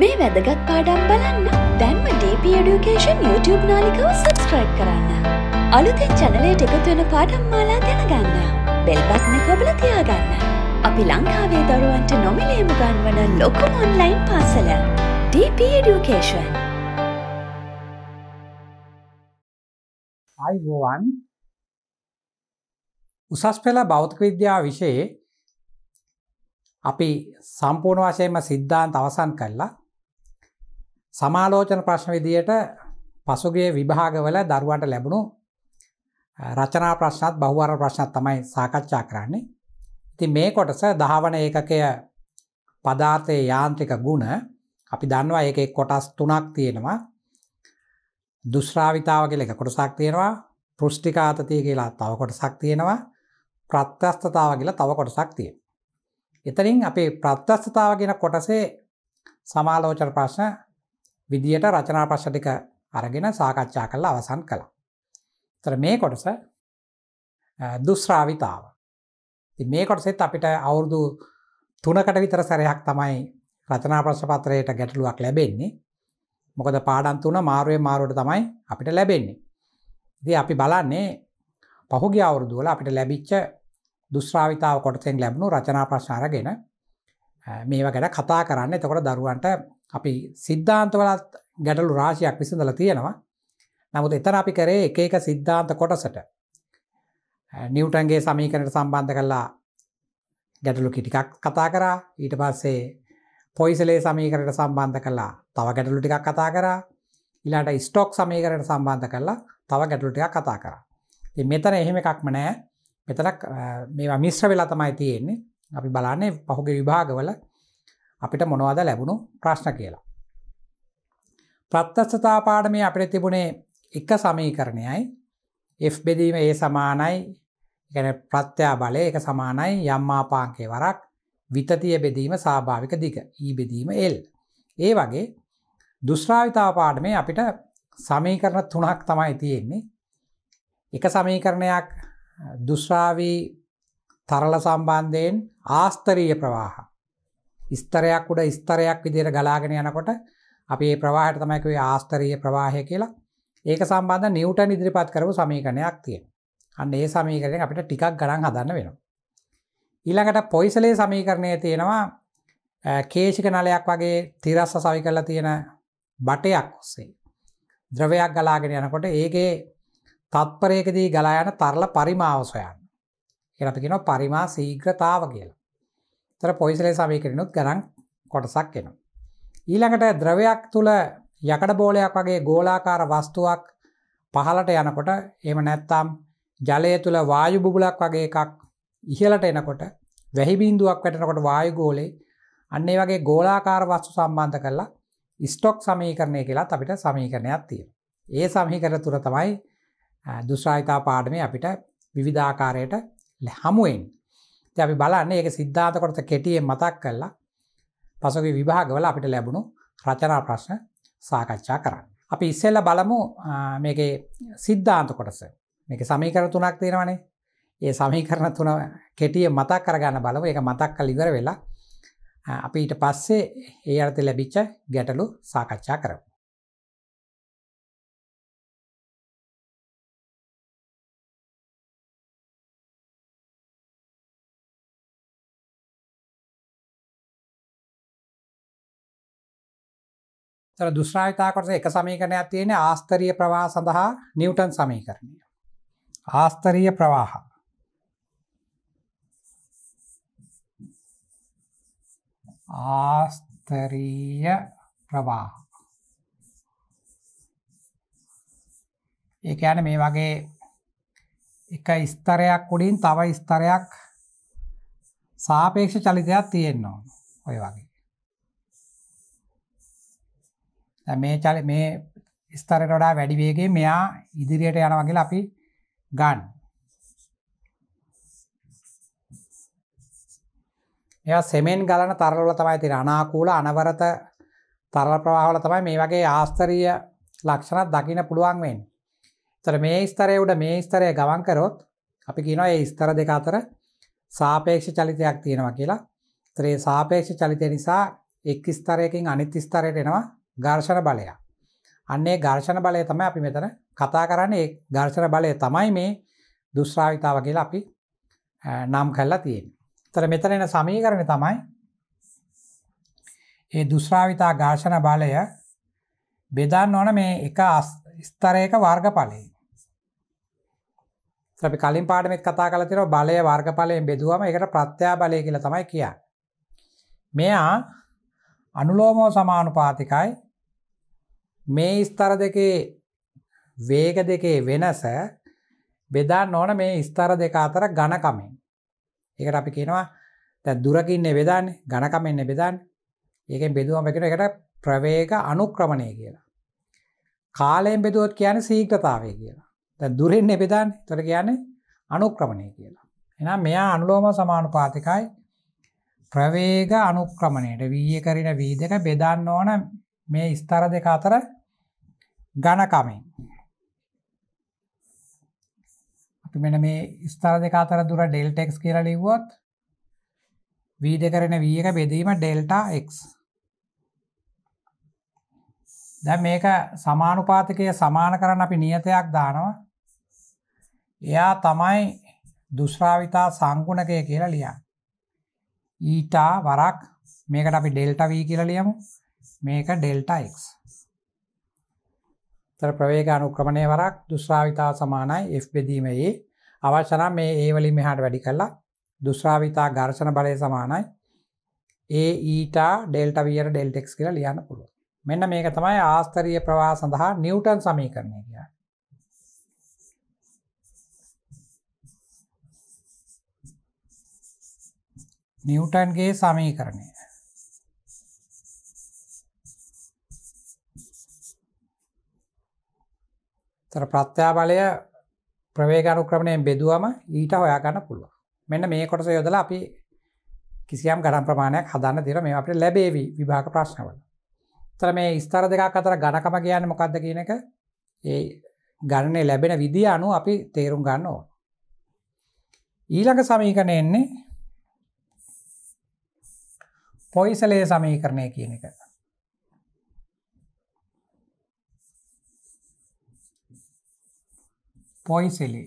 මේ වැදගත් පාඩම් බලන්න දැන්ම DP Education YouTube නාලිකව සබස්ක්‍රයිබ් කරන්න. අලුතෙන් චැනලයට එකතු වෙන පාඩම් මාලා දැනගන්න. බෙල්බත්න කොබල තියාගන්න. අපි ලංකාවේ දරුවන්ට නොමිලේම ගන්වන ලොකුම ඔන්ලයින් පාසල DP Education. අයිබෝවන් උසස් පෙළ භෞතික විද්‍යා විෂයේ අපි සම්පූර්ණ වශයෙන්ම සිද්ධාන්ත අවසන් කරලා සමාලෝචන ප්‍රශ්න විදියට පසුගේ විභාගවල දරුවන්ට ලැබුණු රචනා ප්‍රශ්නත් බහුවර ප්‍රශ්නත් තමයි සාකච්ඡා කරන්නේ. ඉතින් මේ කොටස දහවන ඒකකය පදාර්ථයේ යාන්ත්‍රික ගුණ අපි දන්නවා ඒක කොටස් තුනක් තියෙනවා. දුස්රාවිතාව කියලා එක කොටසක් තියෙනවා. පෘෂ්ටිකාතතිය කියලා තව කොටසක් තියෙනවා. ප්‍රත්‍යස්තතාව කියලා තව කොටසක් තියෙනවා. එතනින් අපේ ප්‍රත්‍යස්තතාව කියන කොටසේ සමාලෝචන ප්‍රශ්න විදියට රචනා ප්‍රශ්න ටික අරගෙන සාකච්ඡා කරලා අවසන් කළා. තර මේ කොටස දුස්ශ්‍රාවිතාව. මේ කොටසෙත් අපිට අවුරුදු තුනකට විතර සැරයක් තමයි රචනා ප්‍රශ්පත්‍රයට ගැටලුවක් ලැබෙන්නේ. මොකද පාඩන් තුන මාරුවේ මාරුවට තමයි අපිට ලැබෙන්නේ. ඉති අපි බලන්නේ පහුගේ අවුරුදුවල අපිට ලැබිච්ච දුස්ශ්‍රාවිතාව කොටසෙන් ලැබුණු රචනා ප්‍රශ්නාරගෙන මේව ගැන කතා කරන්න එතකොට දරුවන්ට අපි සිද්ධාන්තවලත් ගැටලු රාශියක් විසඳල තියෙනවා නමුත් එතන අපි කරේ එක එක සිද්ධාන්ත කොටසට නිවටන්ගේ සමීකනට සම්බන්ධ කරලා ගැටලු කිටිකක් කතා කරා ඊට පස්සේ පොයිසලේ සමීකරට සම්බන්ධ කරලා තව ගැටලු ටිකක් කතා කරා ඉලාට ස්ටෝක් සමීකරට සම්බන්ධ කරලා තව ගැටලු ටිකක් කතා කරා ති මෙතන එහෙම එකක්ම නෑ මෙතනක් මේවා මිශ්‍ර වෙලා තමයි තියෙන්නේ අපි බලන්නේ පහුගේ විභාගවල අපිට මොනවද ලැබුණු ප්‍රශ්න කියලා. ප්‍රත්ථස්ථතා පාඩමේ අපිට තිබුණේ එක සමීකරණයයි F බෙදීම ඒ සමානයි ගැන ප්‍රත්‍යා බලය එක සමානයි යම්මාපාංකේ වරක් විතතිය බෙදීම සභාවික දිග ඊ e බෙදීම එල්. ඒ වගේ දුස්්‍රාවිතා පාඩමේ අපිට සමීකරණ තුනක් තමයි තියෙන්නේ එක සමීකරණයක් දුස්්‍රාවී තරල සම්බන්ධයෙන් ආස්තරීය ප්‍රවාහ ස්තරයක් උඩ ස්තරයක් විදිහට ගලාගෙන යනකොට අපි මේ ප්‍රවාහයට තමයි කියවේ ආස්තරීය ප්‍රවාහය කියලා. ඒක සම්බන්ධ නිව්ටන් ඉදිරිපත් කරපු සමීකරණයක් තියෙනවා. අන්න ඒ සමීකරණය අපිට ටිකක් ගණන් හදන්න වෙනවා. ඊළඟට පොයිසලේ සමීකරණයේ තියෙනවා කේශික නලයක් වගේ තිරස්ස සවි කරලා තියෙන බටයක් ඔස්සේ ද්‍රවයක් ගලාගෙන යනකොට ඒකේ තත්පරයකදී ගලා යන තරල පරිමාව සොයන්න. ඒකට අපි කියනවා පරිමා ශීඝ්‍රතාව කියලා. තර පොයිසලේ සමීකරනුත් ගණන් කොටසක් එනවා. ඊළඟට ද්‍රවයක් තුළ යකඩ බෝලයක් වගේ ගෝලාකාර වස්තුවක් පහලට යනකොට එම නැත්තම් ජලය තුළ වායු බුබුලක් වගේ එකක් ඉහලට එනකොට වැහිබින්දුවක් වැටනකොට වායු ගෝලේ අන්නේ වගේ ගෝලාකාර වස්තු සම්බන්ධ කරලා ස්ටොක් සමීකරණය කියලා අපිට සමීකරණයක් තියෙන. ඒ සමහිකර තුර තමයි දුස්රාහිතා පාඩමේ අපිට විවිධාකාරයට හමුවෙන් අපි බලන්න ඒක සිද්ධාතකොට කෙටියෙන් මතක් කරලා පසුගේ විභාගවල අපිට ලැබුණු රචනා ප්‍රශ්න සාකච්ඡා කරන්න. අපි ඉස්සෙල්ල බලමු මේක සිද්ධාන්ත කොටස මේක සමීකර තුනක් තියෙනවනේ ඒ සමීකරණ තුන කෙටිය මතක් කරගන්න බලව එක මතක් කල ඉවර වෙලා අපි ඊට පස්සේ ඒ අර්ථ ලැබිච්ච ගැටලු සාකච්ඡා කරමු. තර දුෂ්නාවිතාකොටස එක සමීකරණයක් තියෙන ආස්තරීය ප්‍රවාහ සඳහා නිවටන් සමීකරණය. ආස්තරීය ප්‍රවාහ. ආස්තරීය ප්‍රවාහ. ඒක යන මේ වගේ එක ස්තරයක් උඩින් තව ස්තරයක් සාපේක්ෂ චලිතයක් තියෙන්නවා ඔය වගේ. මේ චල මේ ස්තරට වඩා වැඩිවේගේ මෙයා ඉදිරියට යනවගල අපි ගන්න එය සෙමෙන් ගලන තරලල තමයි තිර අනාකූල අනවරත තරල ප්‍රවාහල තමයි මේ වගේ ආස්තරීය ලක්ෂණත් දකින පුළුවන් වෙන් තර මේ ස්තරය උඩ මේ ස්තරය ගවන් කරොත් අපි කියනවා ඒ ස්තර දෙක අතර සාපේක්ෂ චලිතයක් තියෙනවා කියලා ත්‍රේ සාපේක්ෂ චලිතය නිසා එක් ස්තරයකින් අනිත් ස්තරයට එනවා ඝර්ෂණ බලයක්. අන්නේ ඝර්ෂණ බලය තමයි අපි මෙතන කතා කරන්නේ ඝර්ෂණ බලය තමයි මේ දුස්රාවිතාව කියලා අපි නම් කරලා තියෙන්නේ. ඒතර මෙතන එන සමීකරණය තමයි ඒ දුස්රාවිතා ඝර්ෂණ බලය බෙදන්න ඕන මේ එක ස්තරයක වර්ගඵලයෙන්. අපි කලින් පාඩමෙත් කතා කරලා තියෙනවා බලය වර්ගඵලයෙන් බෙදුවම ඒකට ප්‍රත්‍යා බලය කියලා තමයි කියන්නේ. මෙයා අනුලෝමෝ සමානුපාතිකයි මේ ස්තර දෙකේ වේග දෙකේ වෙනස බෙදාන්න ඕන මේ ස්තර දෙක අතර ඝනකමෙන්. ඒකට අපි කියනවා දැන් දුරකින්නේ බෙදාන්නේ ඝනකමෙන්නේ බෙදාන්නේ. ඒකෙන් බෙදුවම කියන එකට ප්‍රවේග අනුක්‍රමණය කියලා. කාලයෙන් බෙදුවොත් කියන්නේ ශීඝ්‍රතාවය කියලා. දැන් දුරින්නේ බෙදාන්නේ. ඒතර කියන්නේ අනුක්‍රමණය කියලා. එහෙනම් මෙයා අනුලෝම සමානුපාතිකයි ප්‍රවේග අනුක්‍රමණයට වීය කරන වී දෙක බෙදන්න ඕන මේ ස්තර දෙක අතර ගණකමින් අපි මෙන මේ ස්තර දෙක අතර දුර ඩෙල්ටෙක්ස් කියලා ලිව්වොත් වීද කරන වී එක බෙදීම ඩෙල්ටා එක් දැ මේක සමානුපාතිකය සමාන කරන්න අපි නියතයක් දානවා එයා තමයි දුස්්‍රාවිතා සංගුණකය කියලා ලියා ඊටා වරක් මේකට අපි ඩෙල්ටවී කියලලියමු මේක ඩෙල්ටයික් තර ප්‍රවේග අනුක්‍රමණය වරක් දුස්්‍රාවිතා සමානයි F බෙදීමයේ අවශ්‍යනම් මේ ඒවලින් මෙහාට වැඩි කල්ලා දුස්්‍රාවිතා ගර්ශන බලය සමානයි ඒ ඊටා ඩෙල්ටවියට ඩෙල්ටෙක්ස් කියලා ලියන්න පුළුව මෙන්න මේක තමයි ආස්තරීය ප්‍රවා සඳහා නිියවටන් සමීකරණය කිය නිවටන්ගේ සමීකරණය තර ප්‍රත්‍යාබලය ප්‍රවේගරු ක්‍රමණයෙන් බෙදුවම ඊට හොයාගන්න පුළුව මෙන්න මේ කොටස යොදල අපි කිසියම් ගඩම් ප්‍රමාණයක් හදන්න දිර මේ අපට ලැබේවී විභාග ප්‍රශ්නවල තර මේ ස්ථර දෙකක් අතර ගණකම කියන්න මොකක්ද කියන එක ඒ ගණනේ ලැබෙන විදි අනු අපි තේරුම් ගන්න ඕන ඊළඟ සමීකන එන්නේ පොයිසලය සමීකරණය කියන එක පොයිසෙලි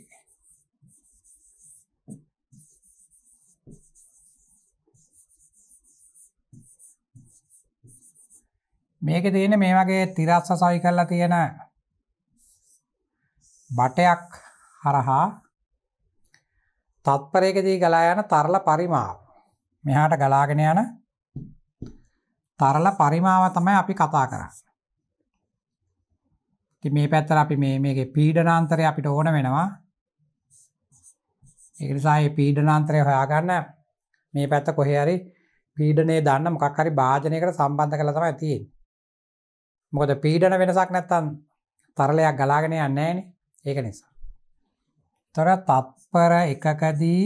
මේක තියෙන මේ වගේ තිරස්ස සවි කරලා තියෙන බටයක් හරහා තත්පරයකදී ගලා යන තරල පරිමාව මෙහාට ගලාගෙන යන තරල පරිමාව තමයි අපි කතා කරන්නේ. ඉතින් මේ පැත්තට අපි මේ මේකේ පීඩනාන්තරය අපිට ඕන වෙනවා. ඒ නිසා මේ පීඩනාන්තරය හොයාගන්න මේ පැත්ත කොහේ හරි පීඩනේ දාන්න මොකක් හරි භාජනයකට සම්බන්ධ කරලා තමයි තියෙන්නේ. මොකද පීඩන වෙනසක් නැත්තම් තරලයක් ගලාගෙන යන්නේ නැහනේ. ඒක නිසා. තොර තත්පර එකකදී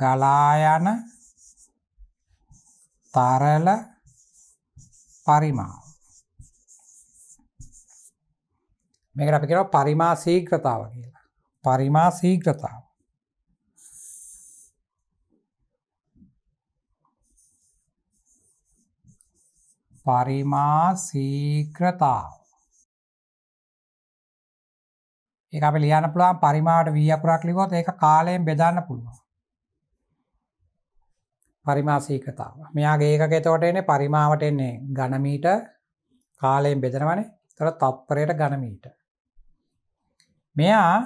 ගලා යන තරල පරිමා මේකට අපි කියනවා පරිමා ශීඝ්‍රතාව කියලා. පරිමා ශීඝ්‍රතාව. පරිමා ශීඝ්‍රතාව. ඒක අපි ලියන්න පුළුවන් පරිමාවට v අකුරක් ලිව්වොත් ඒක කාලයෙන් බෙදන්න පුළුවන්. පරිමාසීකතාව මෙයාගේ ඒක එතවට එන පරිමාවට එන්නේ ගණමීට කාලයෙන් බෙදනවනේ තොර තත්පරයට ගණමීට මෙයා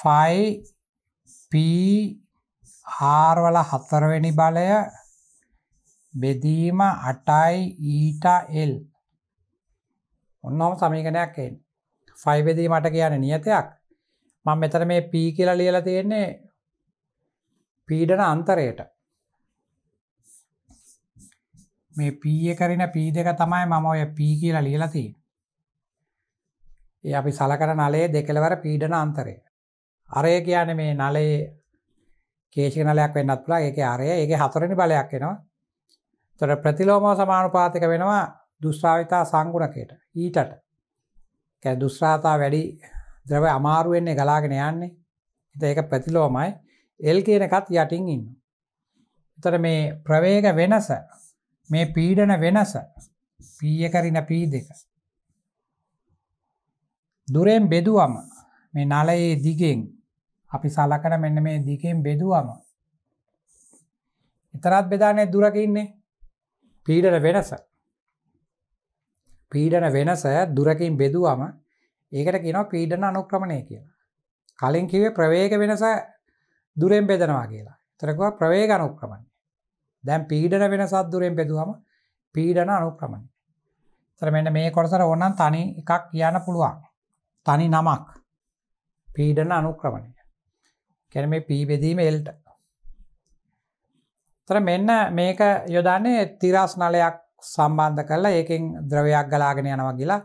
ෆයිපආර් වල හතරවෙනි බලය බෙදීම අටයි ඊට එල් ඔන්නම සමීකනයක් එන් ෆයි බෙදීමට කියන නියතයක් මං මෙතර මේ පී කියලා ලියලා තියෙන්නේ පීඩන අන්තරයට මේ පීය කරන පී දෙක තමයි මම ඔය පී කියලා ලියලති ඒ අපි සලකර නලේ දෙකළවර පීඩන අන්තරය අරය කියන මේ නලේ කේශි නලයක් වෙන්නත් පුලා එක අරය ඒ හතරණි බලයක් එනවා තොට ප්‍රතිලෝමෝ සමානුපාතික වෙනවා දුස්්‍රාවිතා සංගුණකයට ඊටට කැ දුස්්‍රාතා වැඩි ද්‍රව අමාරුවෙන්නේ ගලාගෙන යන්නේ හිත ඒක ප්‍රතිලෝමයි එල් කියනකත් යටින් ඉන්න. තර මේ ප්‍රවේග වෙනස මේ පීඩන වෙනස පීය කරින පී දෙක. දුරෙන් බෙදුවම මේ නලයේ දිගෙන් අපි සලකන මෙන්න මේ දිකෙන් බෙදුවම එතරත් බෙදානය දුරක ඉන්නේ පීඩන වෙනස පීඩන වෙනස දුරකින් බෙදුවම ඒකට කියනවා පීඩන අනුක්‍රමණය කියලා කලින් කිවේ ප්‍රවේග වෙනස දුරෙන් බෙදනවා කියලා තරකවා ප්‍රවේග අනුක්‍රමණය දැම් පීඩන වෙනසත් දුරෙන් පෙදුවම පීඩන අනුක්‍රමණය තරමෙන්ට මේ කොටසර ඕන්නන් තනි එකක් කියන්න පුළුවන් තනි නමක් පීඩන අනුක්‍රමණය කැන මේ පීබෙදීම එල්ට තර මෙන්න මේක යොදන්නේ තිරස් නලයක් සම්බන්ධ කරලා ඒකින් ද්‍රවයක් ගලාගෙන යනවා කියලා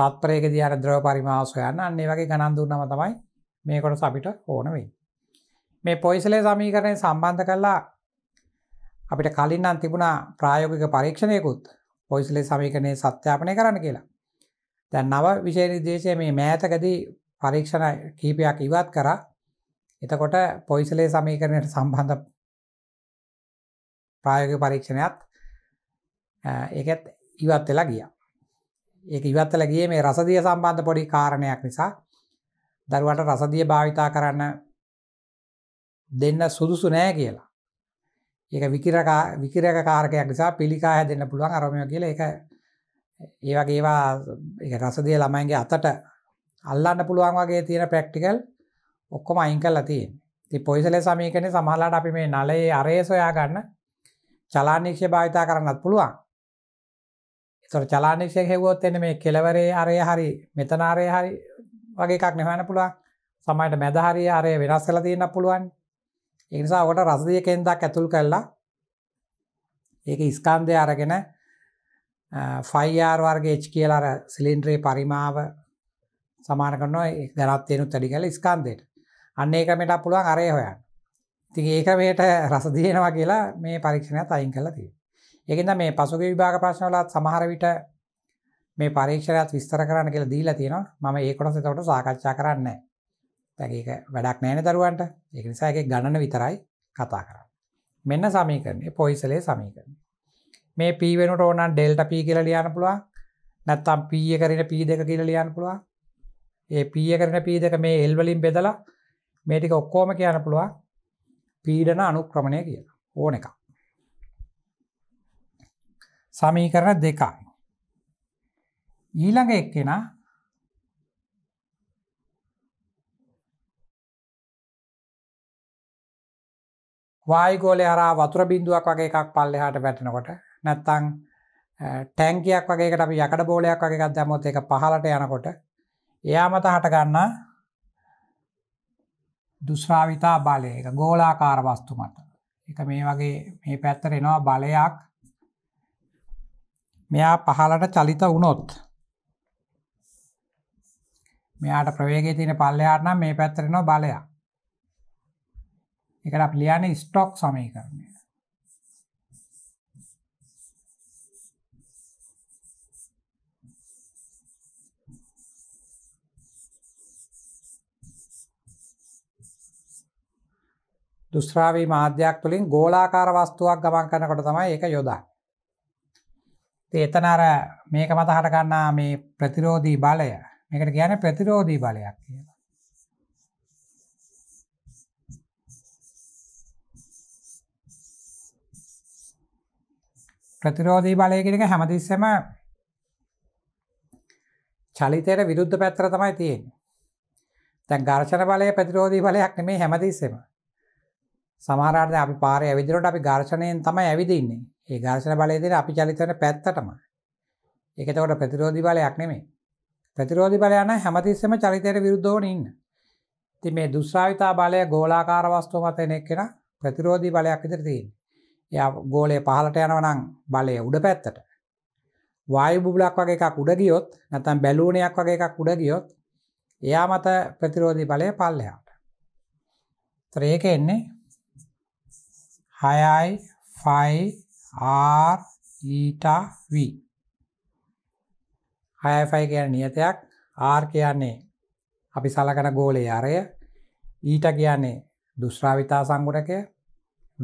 තත්පරයක දිහර ද්‍රව පරිමාසොයන්න අන්නේ වගේ ගණන් දුන්නම තමයි මේකොට අපිට ඕන වෙයි මේ පොයිසලේ සමීකරණය සම්බන්ධ කරලා අපිට කලින්නම් තිබුණා ප්‍රායෝගික පරීක්ෂණයකුත් පොයිසලේ සමීකරණය සත්‍යාපනය කරන්න කියලා දැන් නව විශේනිදේශය මේ මෑතකදී පරීක්ෂණ කීපයක් ඉවත් කර එතකොට පොයිසලේ සමීකරණයට සම්බන්ධ ප්‍රායෝග පරීක්ෂණයත් ඒකත් ඉවත් වෙලා ගිය ඒක ඉවත්තල ගිය මේ රසදිය සම්බන්ධ පොඩි කාරණයක් නිසා දරුවට රසදිය භාවිතා කරන්න දෙන්න සුදුසු නෑ කියලා. ඒක විකිරකා විකිරක කාරකයක් නිසා පිළිකා හැදෙන්න පුළුවන් අරමය කියලා ඒක ඒ වගේ ඒවා ඒක රසදිය ළමයින්ගේ අතට අල්ලන්න පුළුවන් වගේ තියෙන ප්‍රැක්ටිකල් ඔක්කොම අයින් කරලා තියෙන්නේ. ඉතින් පොයිසල සමීකරණේ සමහරවිට අපි මේ නලයේ අරය සොයා ගන්න චලානීක්ෂය භාවිතා කරන්නත් පුළුවන්. ඒතර චලානීක්ෂය හෙව්වොත් එන්නේ මේ කෙලවරේ අරය හරි මෙතන අරය හරි වගේ එකක් නෙවෙන්න පුළුවන්. සමහරට මැද හරිය අරය වෙනස් කරලා තියෙන්නත් පුළුවන්. එනිසා ඔට රසදිය කෙන්දක් ඇතුල් කරලා ඒක ඉස්කන්දය අරගෙන ෆයිආර් වර්ගේ එච් කියලාර සිලින්ද්‍රයේ පරිමාව සමාන කරන ගරත්යනු තඩි කල ස්කන්දයට අන්න ඒක මෙට පුළුවන් අරය හොයන් ති ඒකමට රස දයනවා කියලා මේ පරීක්ෂණයක් අයින් කල ති ඒකද මේ පසුගේ විභාග ප්‍රශ්නලත් සමහර විට මේ පරීක්ෂණයක් විස්තර කරන්න කියලා දීලා තියෙනවා මම ඒකොටස තවට සාකච්ඡා කරන්නේ තැක වැඩක් නෑන දරුවන්ට එක නිසාගේ ගණන විතරයි කතා කරන්න මෙන්න සමීකරන්නේ පොයිසලේ සමීකරන මේ පීවෙනට ඕනන් ඩෙල්ට පී කියල ලියන්න පුළුවන් නැත්තම් පීය කරන පී දෙක කියල ලියන්න පුළුවන් ඒ පීය කරන පී දෙක මේ එල්වලින් බෙදලා මේටික ඔක්කෝම කියන්න පුළුවන් පීඩන අනුක්‍රමණය කියලා ඕන එක සමීකරන දෙකයි ඊළඟ එක්කෙනා වායගෝලය හරා වතුර බින්දුවක් වගේ එකක් පල්ලෙහාට වැටෙනකොට නැත්තං ටැංකයක් වගේ අපි යකට බෝලයක් වගේ එකක් දැමොත් එක පහලට යනකොට එයා මත හටගන්න දුස්රාවිතා බලය එක ගෝලාකාර වස්තු මත එක මේ වගේ මේ පැත්තර එනවා බලයක් මෙයා පහලට චලිත වුණොත් මෙයාට ප්‍රවේගේ තියෙන පල්ලයාටනම් මේ පැත්තරෙනවා බලයක් එකට අප ලියන ස්ටොක් සමය කරණය දුස්්‍රාවී මාධ්‍යයක් තුළින් ගෝලාකාර වස්තුවක් ගමන් කරනකොට තමයි එක යොදා. එතනර මේක මත හටගන්නා මේ ප්‍රතිරෝධී බලය මේකට කියන ප්‍රතිරෝධී බලයක් කියලා. ප්‍රතිරෝධී බලය කෙනක හැමතිස්සම චලිතයට විරුද්ධ පැත්තර තමයි තියෙන් තැන් ගර්ශන බලය ප්‍රතිරෝධී බලයක් මේ හැමතිස්සම සමහරට අපි පාරය ඇවිදිරට අපි ගර්ශනයෙන් තමයි ඇවිදින්නේ ඒ ගර්ශන බලයදිර අපි චලිතන පැත්තටම එකතකොට ප්‍රතිරෝධී බලයක් නෙමේ ප්‍රතිරෝධි බලයන හැමතිස්සම චලිතයට විරුද්ධෝන ඉන්න ති මේ දුස්්‍රාවිතා බලය ගෝලාකාරවස්තුව මතයනෙක් කෙන ප්‍රතිරෝධී බලයක් ඉදිරිතිීන් එයා ගෝලය පහලට යනවනම් බලය උඩ පැත්තට වායු බුබුලක් වගේ එකක් උඩ ගියොත් නැත්නම් බැලූණයක් වගේ එකක් උඩ ගියොත් එයා මත ප්‍රතිරෝධී බලය පල්ලෙහාට. ඒතර ඒක එන්නේ 6i 5r eta v 6i 5 කියන්නේ නියතයක් r කියන්නේ අපි සලකන ගෝලයේ අරය eta කියන්නේ දුස්රාවිතා සංගුණකය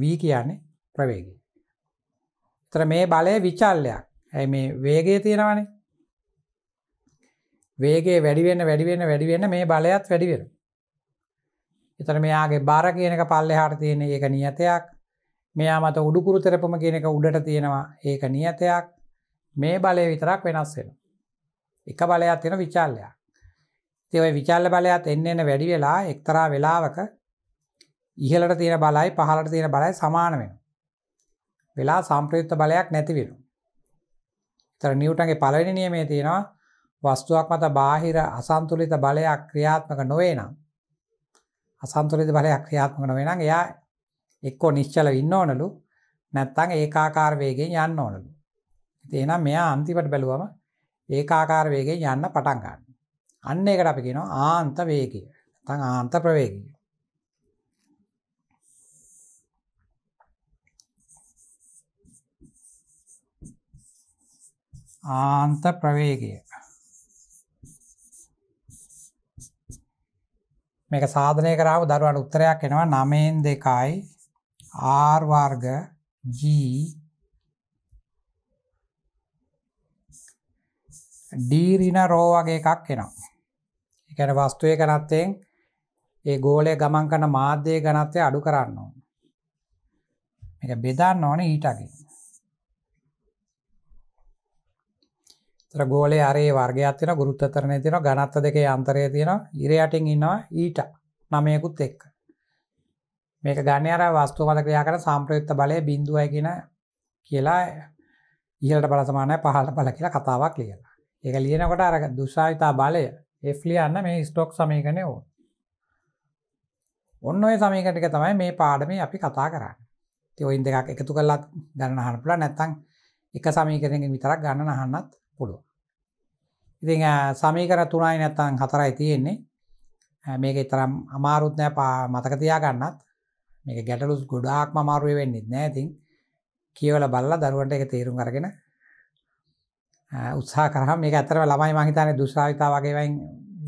v කියන්නේ ප්‍රවේගය. තර මේ බලය විචල්ලයක් ඇයි මේ වේගය තියෙනවනේ වේගේ වැඩිවෙන්න වැඩිවෙන්න වැඩිවෙන්න මේ බලයත් වැඩිවෙන. එතර මෙයාගේ බාර කියනක පල්ලෙ හාට තියෙන ඒක නියතයක් මෙයා මත උඩුකුරු තෙරපම කියනක උඩට තියෙනවා ඒක නියතයක් මේ බලය විතරක් වෙනස් වෙන. එක බලයක් තියෙන විචාල්ලයක්. තිවයි විචාල්ල බලයත් එන්න එන වැඩි වෙලා එක්තරා වෙලාවක ඉහලට තියෙන බලයි පහලට තියෙන බලයි සමාන වෙනවා. වෙලා සම්ප්‍රයුක්ත බලයක් නැතිවෙන. තර නිියවටන්ගේ පලවෙනි නියමේ තියෙනවා වස්තුවක් මත බාහිර අසන්තුලිත බලයක් ක්‍රියාත්මක නොවේනම් අසන්තුලිත බලයක් ක්‍රියාත්මක නොවේනම් එයා එක්කෝ නිශ්චල ඉන්න ඕනලු නැත්තං ඒකාකාර වේගෙන් යන්න ඕනලු. එනම් මෙයා අන්තිමට බැලුවම ඒකාකාර වේගෙන් යන්න පටන් ගන්න. අන්න ඒකට අපි කියනවා ආන්ත වේගය. නැත්නම් ආන්ත ප්‍රවේගය. ආන්ත ප්‍රවේගය මේක සාධනය කරාව දරුවන්ට උත්තරයක් එනවා නමයෙන් දෙකයි R වර්ග G D ඍණ රෝ වගේ එකක් එනවා. ඒ කියන්නේ වස්තුවේ ඝනත්වයෙන් ඒ ගෝලය ගමන් කරන මාධ්‍යයේ ඝනත්වය අඩු කරන්න ඕනේ. මේක බෙදන්න ඕනේ ඊටකින්. ගෝලය අරේ වර්ගයක් තින ගුරුත්තරණය තින ගනත්ත දෙකේ අන්තරය තියෙන ඉරයටින් ඉන්නවා ඊට නමයකුත් එක්ක මේක ගන්න අර වස්තු මත ක්‍රියා කර සම්ප්‍රයුක්ත බලය බිඳුවයි කියෙන කියලා ඉහලට බලසමානය පහලට බල කියලා කතාවක් ලියලා එක ලියනකොට අර දුසාවිතා බලය එෆ්ලියන්න මේ ස්ටොක් සමීකනය ඕ ඔන්න ඔය සමීකටක තමයි මේ පාඩම අපි කතා කරන්න තිඔයින් දෙකක් එකතු කරලත් ගන්න හනපුලා නැත්තං එක සමීකරෙන් විතරක් ගන්න අහන්නත් පුළුව. ඉතිං සමීකර තුනයි නැත්තං හතරයි තියෙන්නේ මේක තරම් අමාරුත්නෑ පා මතකතියා ගන්නත් මේක ගැටලුස් ගොඩාක් මමාරුවය වෙන්නෙත් නෑතින් කියවල බල්ල දරුවන්ට එක තේරුම් කරගෙන උත්සා කරහ මේ අතරව ළමයි මහිතන දුසාවිතා වගේවයින්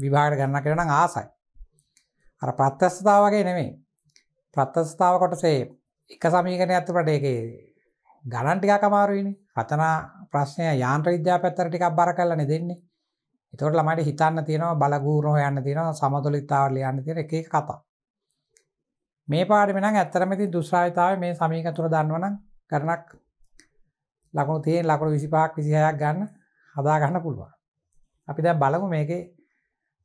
විභාගට ගන්න කරන ආසයි. අර ප්‍රත්්‍යස්ථාව වගේ නෙමේ ප්‍රත්්‍යස්ථාව කොටසේ එක සමීකන ඇතුපට එක ගණන්ටිකා කමාරුවනි රතනා ප්‍රශ්නය යාන්ත්‍ර විද්‍යා පැත්තර ටිකක් බර කරලන දෙන්නේ එතකොට ළමයිට හිතන්න තියෙනවා බලගූරෝ යන්න තියෙනවා සමතුලිතතාවල යන්න තියෙන එක එක කතා. මේ පාඩමේ නම් ඇත්තටම ඉතින් දුස්රාවිතාවේ මේ සමීකරණ තුන දන්නවනම් කරණක් ලකුණු තියෙන ලකුණු 25ක් 26ක් ගන්න හදා ගන්න පුළුවන්. අපි දැන් බලමු මේකේ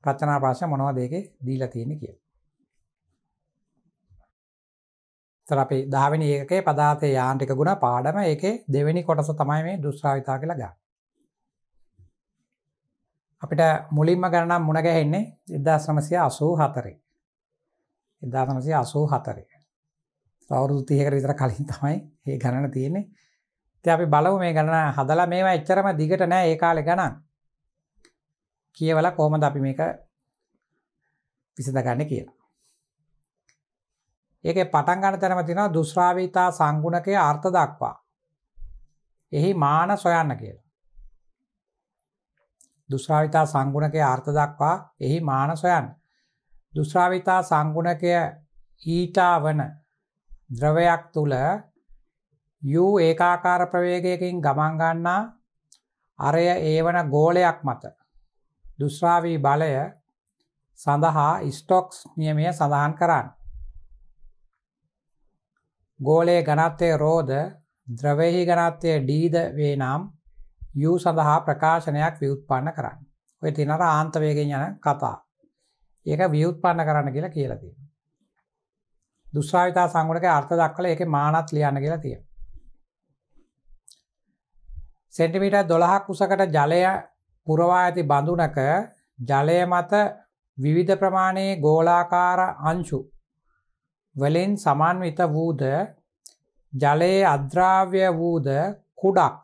රචනා ප්‍රශ්න මොනවද ඒකේ දීලා තියෙන්නේ කියලා. තර අපි දාවනි ඒකේ පදාතය යාන්ටික ගුණ පාඩම ඒකේ දෙවෙනි කොටස තමයි මේ දුස්්‍රාවිතා කළග. අපිට මුලින්ම ගණනම් මුණගැහෙන්නේ ඉදදාශ්‍රමසිය අසූ හතරි. ඉදදාසමසිය අසූ හතරය. සවුරුදු තියකර විතර කලින් තමයි ඒ ගණන තියෙන්නේ ති අපි බලව මේ ගණන හදලා මේවා එච්චරම දිගට නෑ ඒ කාලෙ ගණන් කියවල කෝමද අපි මේක විසඳගන්න කියලා. ඒකේ පටන් ගන්න තැනම තියෙනවා දුස්රාවිතා සංගුණකයේ අර්ථ දක්වා. එහි මාන සොයන්න කියලා. දුස්රාවිතා සංගුණකයේ අර්ථ දක්වා එහි මාන සොයන්න. දුස්රාවිතා සංගුණකය ඊටාවන ද්‍රවයක් තුල යූ ඒකාකාර ප්‍රවේගයකින් ගමන් ගන්නා අරය ඒවන ගෝලයක් මත දුස්රාවී බලය සඳහා ස්ටොක්ස් නියමය සඳහන් කරන්න. ගෝලයේ ඝනත්වය රෝද ද්‍රවයෙහි ඝනත්වය ඩීද වේ නම් යු සඳහා ප්‍රකාශනයක් ව්‍යුත්පන්න කරන්න. ඔය තිනර ආන්තවේගෙන් යන කතා. ඒක ව්‍යුත්පන්න කරන්න කියලා කියලා තියෙනවා. දුස්සාවිතා සංගුණකේ අර්ථ දක්වලා ඒකේ මානත් ලියන්න කියලා තියෙනවා. සෙන්ටිමීටර් 12ක් උසකට ජලය පුරවා ඇති බඳුනක ජලය මත විවිධ ප්‍රමාණයේ ගෝලාකාර අංශු වලින් සමන්විත වූද ජලයේ අද්‍රාව්‍ය වූද කුඩක්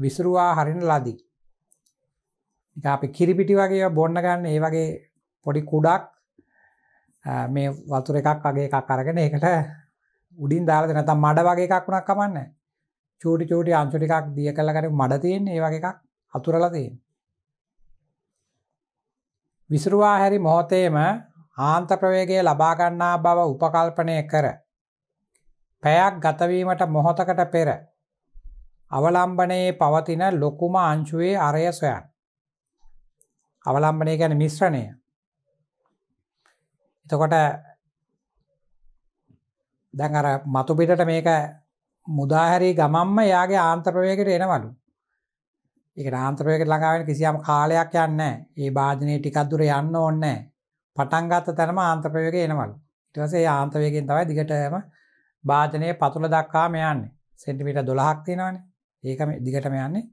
විසුරුවා හරින ලදී. අපි කිරිපිටි වගේ බොන්න ගන්න ඒ වගේ පොඩි කුඩක් මේ වතුර එකක් වගේ එකක් අරගෙන එකට උඩින් දාලද නැතම් මඩ වගේ එකක් වුණක් කමන්න චූටි චූටි අංශු ටිකක් දිය කල්ලකට මඩ තියෙන් ඒ වගේ එකක් අතුරලා තියෙන් විසුරුවා හැරි මොහොතේම ආන්ත ප්‍රවේගය ලබා ගන්නා බව උපකල්පනය කර. පැයක් ගතවීමට මොහොතකට පෙර. අවලම්බනයේ පවතින ලොකුම අංශුවේ අරය සොයන්. අවලම්බනය ගැන මිශ්‍රණය. එතකොට දැන් අර මතුපිටට මේක මුදාහැරී ගමම්ම යාගේ ආන්ත්‍රප්‍රවේගයට එනවලු. ඒක ආන්ත්‍රප්‍රවේගයට ළඟා වෙන කිසියම් කාලයක් යන්නේ නැහැ. ඒ වාදනයේ ටිකක් දුර යන්න ඕනේ නැහැ. පටන් ගත්ත තැනම ආන්තපයෝගය එනවලු. ඊට පස්සේ ඒ ආන්තවේගයෙන් තමයි දිගටම වාදනයේ පතුල දක්වාම යන්නේ. සෙන්ටිමීටර් 12ක් තියෙනවානේ. ඒක දිගටම යන්නේ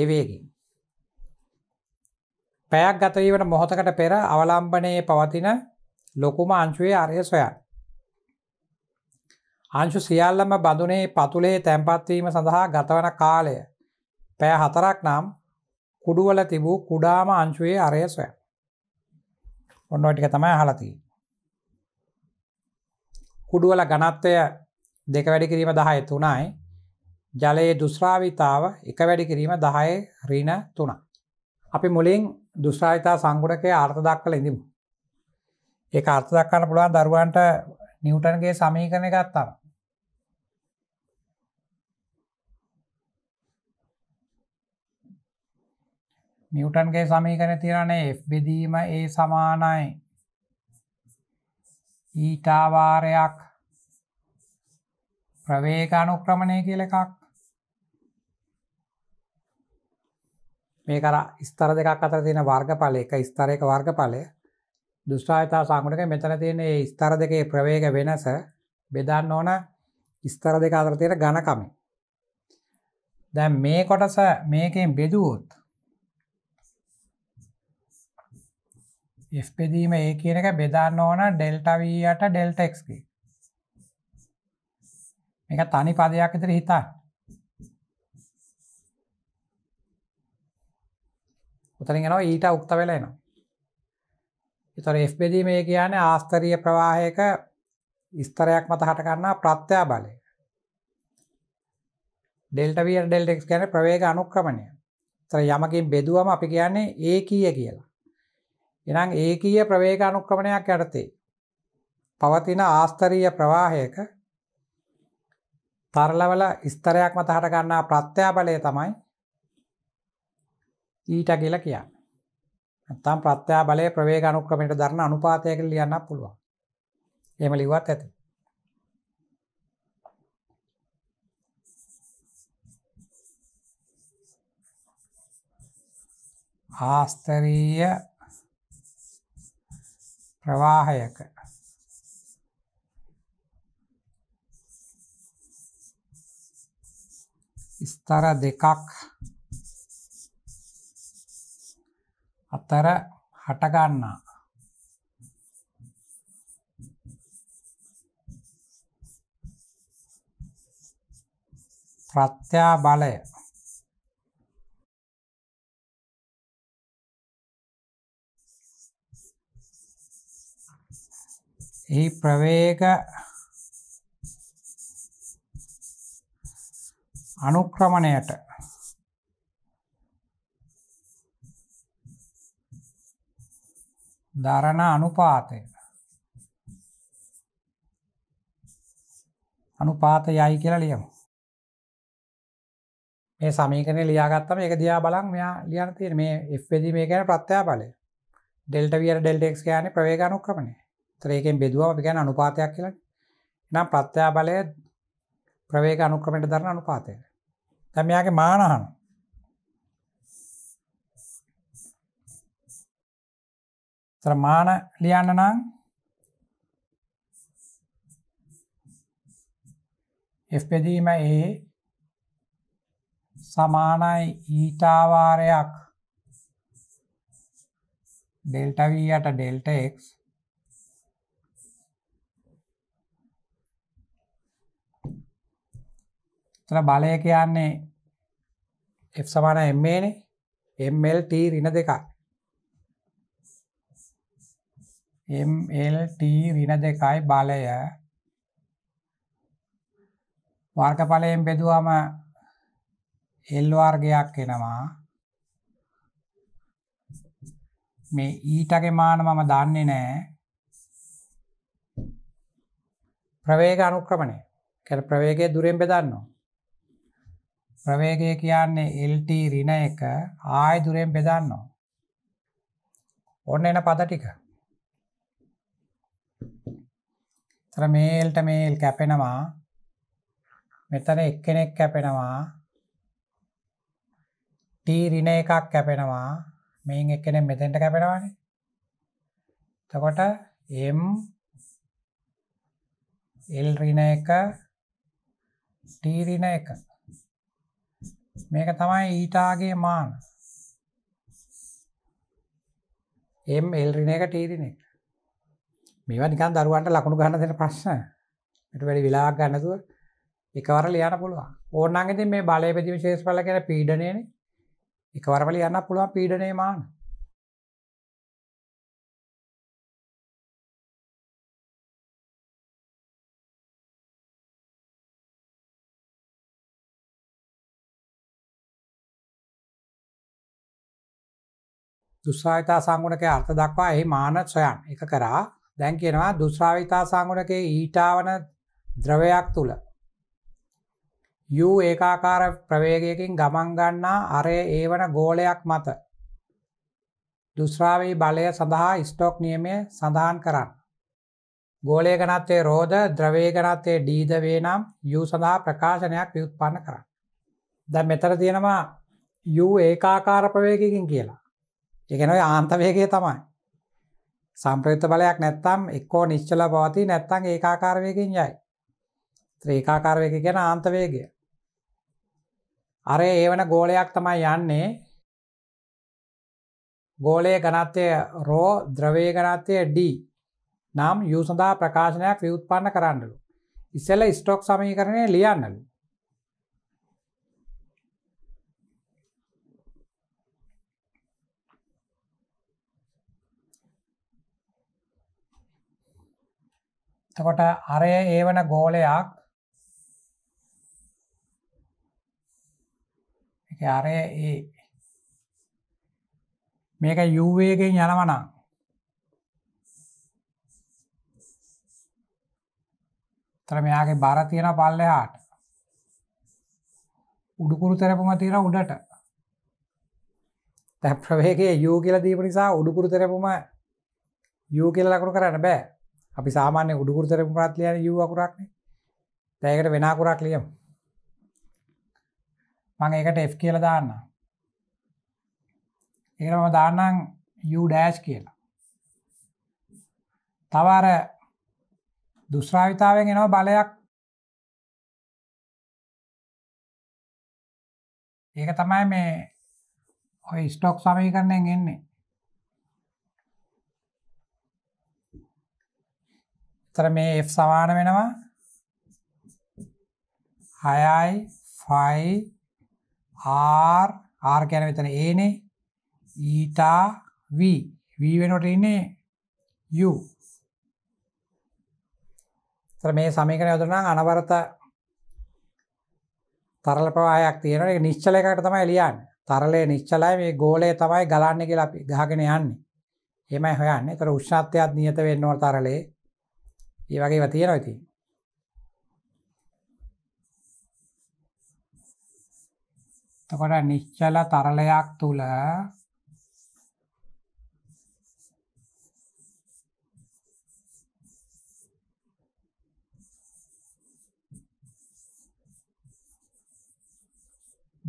ඒ වේගයෙන්. පැයක් ගත වීමට මොහොතකට පෙර අවලම්බනයේ පවතින ලොකුම අංශුවේ අරය සොයන්න. අංශු සියල්ලම බඳුනේ පතුලේ තැන්පත් වීම සඳහා ගතවන කාලය පැය හතරක් නම් කුඩුවල තිබූ කුඩාම අංශුවේ අරය සොයන්න. ඔන්න ටික තමයි හලති කුඩුවල ගනත්වය දෙක වැඩි කිරීම දහය තුනයි ජලයේ දුස්්‍රාවිතාව එක වැඩි කිරීම දහය රීණ තුන අපි මුලින් දුස්්‍රාවිතා සංගුණකය අර්ථ දක්කල ඉඳමු ඒ අර්ථ දක්කන්න පුළුවන් දරුවන්ට නිවටන්ගේ සමීකරණ ගත්තම නිවටන්ගේ සමීකරන තිරනේ F බෙදීම ඒ සමානයි ඊටාවාරයක් ප්‍රවේක අනුක්‍රමණය කියල එකක් මේකර ස්තර දෙකක් අතර තියෙන වර්ගඵල එක ස්තර එක වර්ගඵලය දුෂ්ටායතා සංගුණක මෙතන තියෙන ස්තර දෙකේ ප්‍රවේග වෙනස බෙදන්න ඕන ස්තර දෙක අතර තියෙන ගණකමින් දැන් මේ කොටස මේකෙන් බෙදුවොත් ඉස්පෙදීම ඒ කියන එක බෙදන්න ඕන ඩෙල්ටවීයට ඩෙල්ටෙක්ස්ක එක තනි පදයක් ඉතර හිතා උතරින්ගෙනවා ඊට උක්ත වෙලනවා තොර එස් බෙදීම මේ කියන ආස්තරීය ප්‍රවාහයක ස්තරයක් මත හටගන්නා ප්‍රත්‍යයා බලය ඩෙල්ටවිර් ඩෙල්ටෙක්ස් ගැන ප්‍රවේග අනුක්‍රමණය තර යමකින් බෙදුවම අපි කියන්නේ ඒ කිය කියලා එනම් ඒකීය ප්‍රවේග අනුක්‍රමණයක් යටතේ පවතින ආස්තරීය ප්‍රවාහයක තරලවල ස්තරයක් මත හට ගන්නා ප්‍රත්‍යාබලය තමයි ඊට කියලා කියන්නේ. නැත්නම් ප්‍රත්‍යාබලයේ ප්‍රවේග අනුක්‍රමයට දරන අනුපාතය කියලා ලියන්න පුළුවන්. එහෙම ලිව්වත් ඇති. ආස්තරීය ප්‍රවාහයක ස්තර දෙකක් අතර හටගන්නා ප්‍රත්‍යා බලය එහි ප්‍රවේග අනුක්‍රමණයට දරණ අනුපාතය අනුපාතයයි කියලා ලියමු. මේ සමීකරණය ලියාගත්තම ඒක දිහා බලන් මෙයා ලියන්න තියෙන මේ F වෙදි මේ කියන්නේ ප්‍රත්‍යය බලය. ඩෙල්ටා V අර ඩෙල්ටා X කියන්නේ ප්‍රවේග අනුක්‍රමණය. ත්‍රේකෙන් බෙදුවම අපි ගැන අනුපාතයක් කියලා නම් ප්‍රත්‍යා බලය ප්‍රවේග අනුක්‍රමයට දරන අනුපාතය දැන් මෙයාගේ මාන අහන තර මාන ලියන්න නම් F බෙදීම A සමානයි ඊටා වාරයක් ඩෙල්ටා V යට ඩෙල්ටා x තන බලය කියන්නේ F සමාන එම්මේනේ MLT රින දෙකක් MLT රින දෙකයි බලය වර්ගඵලයෙන් බෙදුවම L වර්ගයක් එනවා මේ ඊටගේ මාන මම දන්නේ නෑ ප්‍රවේග අනුක්‍රමණය කැන ප්‍රවේගය දුරෙන් බෙදන්නවා ප්‍රවේගය කියන්නේ LT ඍණ 1 ආය දුරෙන් බෙදන්නවා. ඔන්න එන පද ටික. තර මේල්ට මේල් කැපෙනවා. මෙතන එක්කෙනෙක් කැපෙනවා. T ඍණ එකක් කැපෙනවා. මේන් එක්කෙනෙක් මෙතෙන්ට කැපෙනවානේ. එතකොට M L ඍණ 1 T ඍණ 1 මේක තමයි ඊටාගේ මාන එම් එල්රින එක ටීරින එක මේවා නිකන් දරුවන්ට ලකුණු ගන්න දෙන ප්‍රශ්න ඊට වැඩි වෙලාවක් ගන්න නැතුව එකවර ලියන්න පුළුවන් ඕනනම් ඉතින් මේ බලයේ ප්‍රතිවිශේෂ බල කියන පීඩණයනේ එකවරම ලියන්න පුළුවන් පීඩණේ මාන දුස්සාවිතා සංගුණකයේ අර්ථ දක්වා එහි මාන සොයන් එක කරා දැන් කියනවා දුස්සාවිතා සංගුණකයේ ඊටාවන ද්‍රවයක් තුල U ඒකාකාර ප්‍රවේගයකින් ගමන් ගන්නා අරය ඒවන ගෝලයක් මත දුස්රාවී බලය සඳහා ස්ටෝක් නියමය සඳහන් කරන්න. ගෝලය ගනත්තේ රෝධ ද්‍රවේ ගනත්තේ ඩීද වේ නම් යු සඳහා ප්‍රකාශනයක් ව්‍යුත්පන්න කරන්න. දැ මෙතර තියෙනවා යු ඒකාකාර ප්‍රවේගකින් කියලා. එකනොයි ආන්තවේගේ තමයි සම්ප්‍රයුත්ත බලයක් නැත්තම් එක්කෝ නිශ්චල පවති නැත්තං ඒකාකාරවයකින් යයි ත්‍රීකාකාරවයක ගැන ආන්තවේගය අර ඒ වන ගෝලයක් තමයි යන්නේ ගෝලය ගනත්තය රෝ ද්‍රවේ ගනත්තය ඩී නම් යු සඳහා ප්‍රකාශනයක් විවුත්පන්න කරන්නලු ඉස්සෙල්ල ස්ටෝක් සමී කරණය ලියන්නලු තකොට අරය ඒවන ගෝලයක් අරය ඒ මේක යුවේගෙන් යනවනම් තර මෙයාගේ බර තියෙන පල්ලෙහාට උඩුකුරු තැරපුම තියෙන උඩට තැ ප්‍රවේගේ යූ කියල දීප නිසා උඩුකුරු තැරපුම යූ කියල ලකුණු කරන්න බෑ අපි සාමාන්‍ය උඩුකුරතර පුරත් ලියන යූ අකුරක්නේ තෑකට වෙනකුරක් ලියම් මං ඒකට F කියල දාන්න ඒකම දාන්නම් යු ඩෑස් කියලා තවර දුස්්‍රාවිතාවෙන් එනවා බලයක් ඒක තමයි මේ ඔය ස්ටොක් සමී කරණයෙන් එන්නේ තර මේ F සමාන වෙනවා හයයි ෆයි ආර් ආර් ගැන වෙතන ඒනේ ඊටා වී වී වෙනොට ඉන්නේ යු තර මේ සමීකන යොදරනම් අනවරත තරල පවායක් තියෙන එක නිශ්චල එකට තමයි ලියන් තරලය නිශ්චලයි මේ ගෝලය තමයි ගලන්න කියලා අපි ගහගෙන යන්නේ එමයි හොයන්නේ තර උෂ්ණත්වයක් නියත වෙන්නවට තරලේ ඒ වගේ තියෙනවා ඉතින් තකොට නිශ්චල තරලයක් තුළ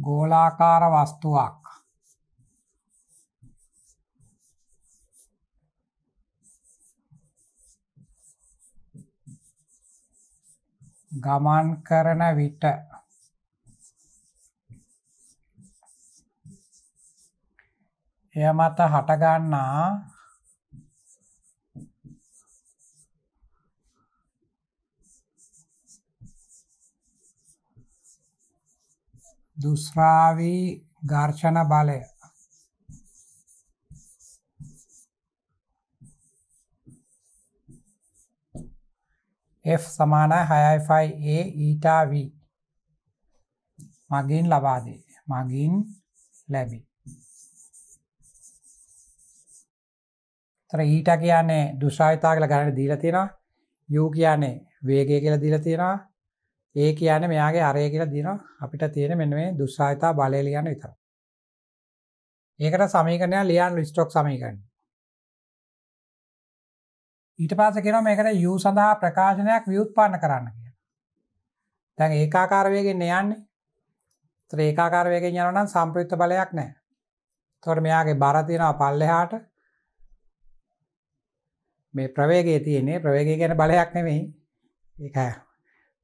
ගෝලාකාර වස්තුවක් ගමන් කරන විට එය මත හටගන්නා දුස්රාවී ඝර්ෂණ බලය F සමානයි 6i5a ඊටා v මගින් ලබා දේ. මගින් ලැබේ. තර ඊට කියන්නේ දුෂාවිතා කියලා ගණන දීලා තියෙනවා. u කියන්නේ වේගය කියලා දීලා තියෙනවා. a කියන්නේ මෙයාගේ අරය කියලා දිනවා. අපිට තියෙන මෙන්න මේ දුෂාවිතා බලය ලියන්න විතරයි. ඒකට සමීකරණය ලියන්න ස්ටොක් සමීකරණය. ඊට පාස කෙන මේකට යු සඳහා ප්‍රකාශනයක් ව්‍යුත්පාන කරන්න කිය තැන් ඒකාකාරවයගෙන් යන්නේ ත්‍රේකාකාරවයගෙන් යනනම් සම්ප්‍රයුත්ත බලයක් නෑ තොට මෙයාගේ බරතියෙනවා පල්ලෙහාට මේ ප්‍රවේගේ තියන්නේ ප්‍රවේගය ගැන බලයක් නෙවෙයි ඒ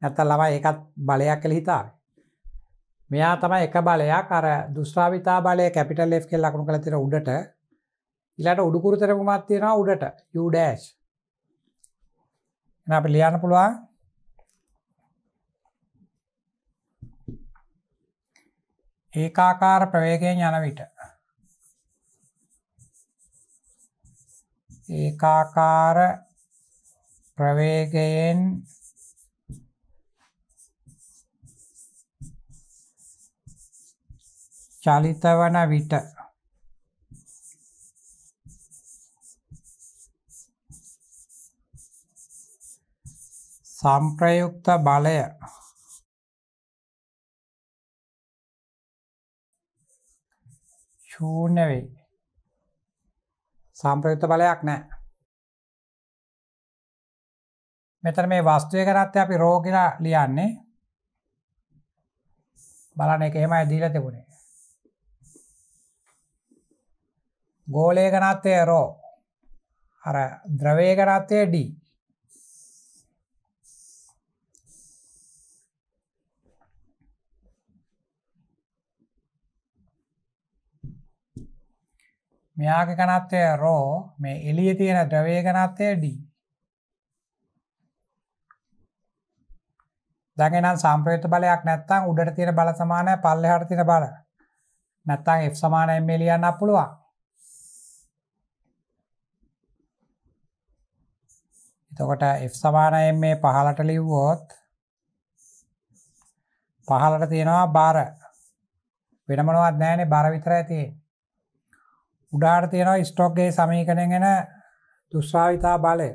නැත්ත ළම එකත් බලයක් කළ හිතාව මෙයා තමයි එක බලයක් අර දුස්්‍රාවිතා බලය කැපිටල් ලේ කෙල් ලකුණු කළ තිර උඩට ඉලාට උඩුකුරතරපුමත් තියෙනවා උඩට යුඩෑශ් එන අප ලියන්න පුළුවන් ඒකාකාර ප්‍රවේගයෙන් යන විට ඒකාකාර ප්‍රවේගයෙන් චලිත වන විට සම්ප්‍රයුක්ත බලය ශූන්‍ය වෙයි. සම්ප්‍රයුක්ත බලයක් නැහැ. මෙතන මේ වස්තුවේ කරත් අපි රෝ කියලා ලියන්නේ. බලන්න ඒක එහෙමයි දීලා තිබුණේ. ගෝලයේ ඝනත්වය රෝ. අර ද්‍රවයේ ඝනත්වය d. මෙයාගේ ඝනත්වය රෝ මේ එළිය තියෙන ද්‍රවයේ ඝනත්වය d. දැන් එනම් සම්ප්‍රයුක්ත බලයක් නැත්නම් උඩට තියෙන බල සමානයි පල්ලෙහාට තියෙන බල. නැත්නම් F සමානයි මේ ලියන්න පුළුවන්. එතකොට F සමානයි මේ පහලට ලිව්වොත් පහලට තියෙනවා බර. වෙන මොනවත් නැහැනේ බර විතරයි තියෙන්නේ. උඩාට තියෙනවා ස්ටොක්ගේ සමීකනය ගැන දුස්්‍රාවිතා බලය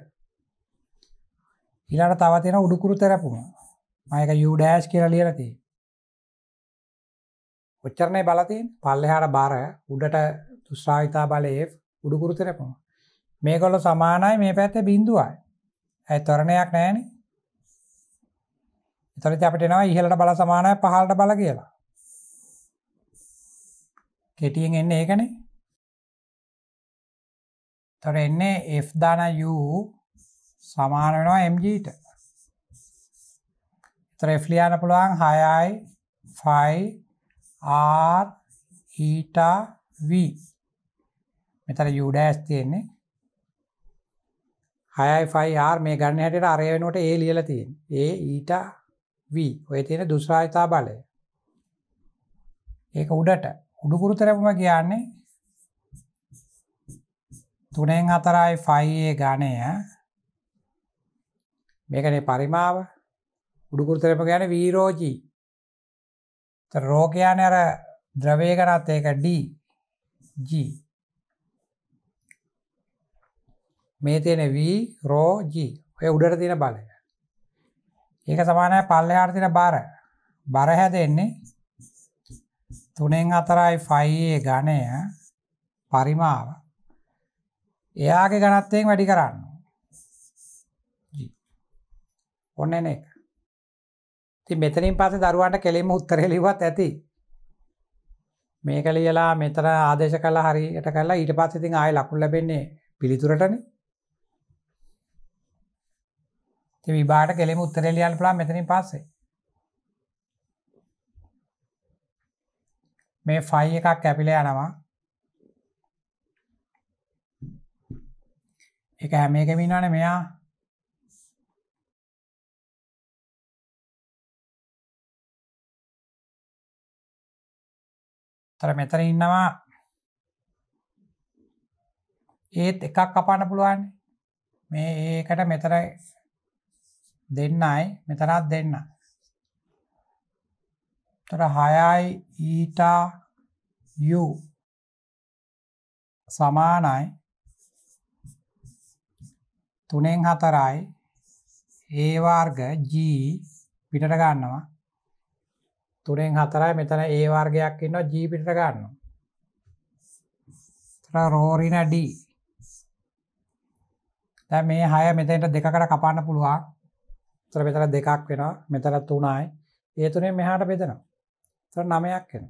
ඉලාට තව තියෙන උඩුකුරු තැරපුුණ මයක යුඩෑස් කියර ලියලති ඔච්චරණය බලතින් පල්ලෙහාට බාර උඩට දුස්්‍රාවිතා බලය උඩුකුරු තෙරපුුණ මේ කොල්ල සමානයි මේ පැත්ත බින්දුවයි ඇ තොරණයක් නෑන එතර අපිටෙනවා ඉහලට බල සමානය පහල්ට බල කියලා කෙටියෙන් එන්න ඒකනේ තොර එන්නේ F ධන U සමාන වෙනවා mgට තොර F ලියන්න පුළුවන් 6i 5 r ඊට v මෙතන u dash තියෙන්නේ 6i 5 r මේ ගන්න හැටියට array වෙනුවට a ලියලා තියෙන්නේ a ඊට v ඔය තියෙන දුස්රායතා බලය ඒක උඩට උඩු කුරුතරම කියන්නේ තුනෙන් හතරයි ෆයියේ ගණය මේකනේ පරිමාව උඩුකුරතරප ගැන වීරෝජී රෝකයාන අර ද්‍රවේ කරත් ඒක ඩී ජී මේ තියෙන වී රෝජී ඔය උඩට තියෙන බලය ඒක සමානය පල්ලයාට තින බාර බර හැදෙන්නේ තුනෙන් අතරයි ෆයියේ ගණය පරිමාව එයාගේ ගණත්වයෙන් වැඩි කරන්න ඔන්න එන එක ති මෙතනින් පස දරුවන්ට කෙලෙම උත්තරෙලිවත් ඇති මේක ලියලා මෙතර ආදේශ කලා හරියට කරලා ඊට පස්ස ඉතින් ආය ලකුල් ලැබෙන්නේ පිළිතුරටන ති විබාට කෙලෙම උත්තරෙලියන් පලා මෙතනින් පස්සේ මේ ෆයි එකක් කැපිල යනවා එක හැම එකම ඉන්නවනේ මෙයා තර මෙතන ඉන්නවා ඒත් එකක් කපාන්න පුළුවන් මේ ඒකට මෙතර දෙන්නයි මෙතරත් දෙන්න තොර හයයි ඊටා යු සමානයි තුනෙන් හතරයි ඒ වර්ග G පිටට ගන්නවා තුනෙන් හතරයි මෙතන ඒ වර්ගයක් ඉන්නවා G පිටට ගන්නවා එතන රෝරින D දැන් මේ 6 මෙතෙන්ට දෙකකට කපන්න පුළුවන් එතන මෙතන දෙකක් වෙනවා මෙතන තුනයි ඒ තුනේ මෙහාට බෙදෙනවා එතන 9ක් වෙනවා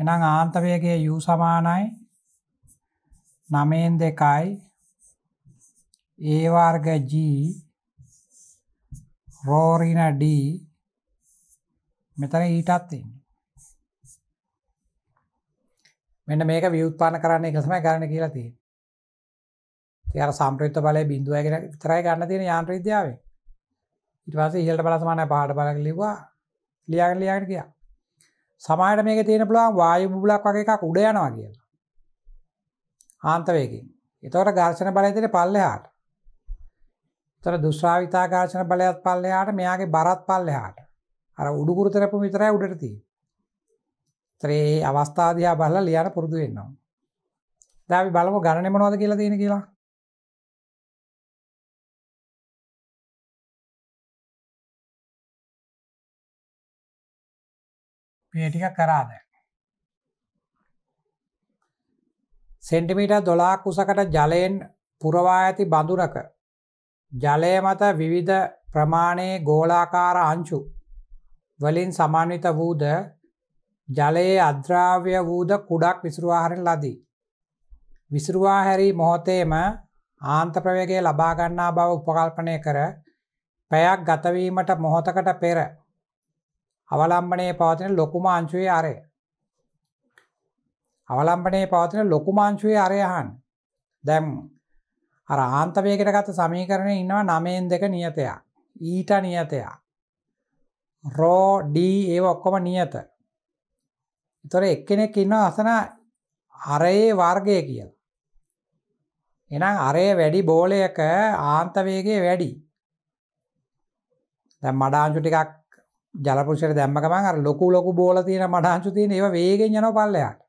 එහෙනම් ආන්ත වේගය u සමානයි 9න් 2යි ඒ වර්ග G රෝරින D මෙතන ඊටත් තියෙනවා. මෙන්න මේක ව්‍යුත්පන්න කරන්න එක තමයි කරන්න කියලා තියෙන්නේ. ඒ අර සම්ප්‍රයුක්ත බලය බිඳුවගෙන විතරයි ගන්න තියෙන යාන්ත්‍ර විද්‍යාවේ. ඊට පස්සේ ඉහළට බල සමානයි පහළට බල කියලා ලිව්වා. ලියාගෙන ලියාගෙන ගියා. සමහරට මේකේ තියෙන පුළුවන් වායු බුබුලක් වගේ එකක් උඩ යනවා කියලා. ආන්ත වේගයෙන්. ඒතකොට ඝර්ෂණ බලය තියෙන්නේ පල්ලෙහාට. තර දුස්්‍රාවිතාකාශන බලයත් පල්ලයාට මෙයාගේ බරත් පල්ලයාට අර උඩුකුරු තරපු විතරයි උඩටති ත්‍රේ අවස්ථාධයා බල්ල ලියන පුරුදු වෙන්නවා දැවි බලම ගණන මනවාද කියලා තියෙන කියලා පේටික කරාද සෙන්ටිමීට දොලාක් උසකට ජලයෙන් පුරවා ඇති බඳුනක ජලය මත විවිධ ප්‍රමාණයේ ගෝලාකාර අංචු වලින් සමන්විත වූද ජලයේ අද්‍රාව්‍ය වූද කුඩක් විසිරුවා හැරෙන ලදී. විසිරුවා හැරී මොහොතේම ආන්ත ප්‍රවේගය ලබා ගන්නා බව උපකල්පනය කර පැයක් ගත වීමට මොහොතකට පෙර අවලම්බණයේ පවතින ලොකුම අංශුවේ අරය. අවලම්බණයේ පවතින ලොකුම අංශුවේ අරය අහන්න. දැන් අර ආන්තවයකට ගත සමීකරණය ඉන්නවා නමයෙන් දෙක නියතයක්. ඊට නියතයක්. රෝඩ ඒ ඔක්කොම නියත. තොර එක්කෙනෙක් ඉන්න අසන අරයේ වර්ගය කියලා. එනම් අරය වැඩි බෝලයක ආන්තවේගේ වැඩි. දැ මඩාංචු ටිකක් ජලපුෂයට දැම්ම ගමන් අර ලොකු ලොකු බෝල තියෙන මඩාංචු තියෙන ඒ වේගෙන් යන පල්ලයක්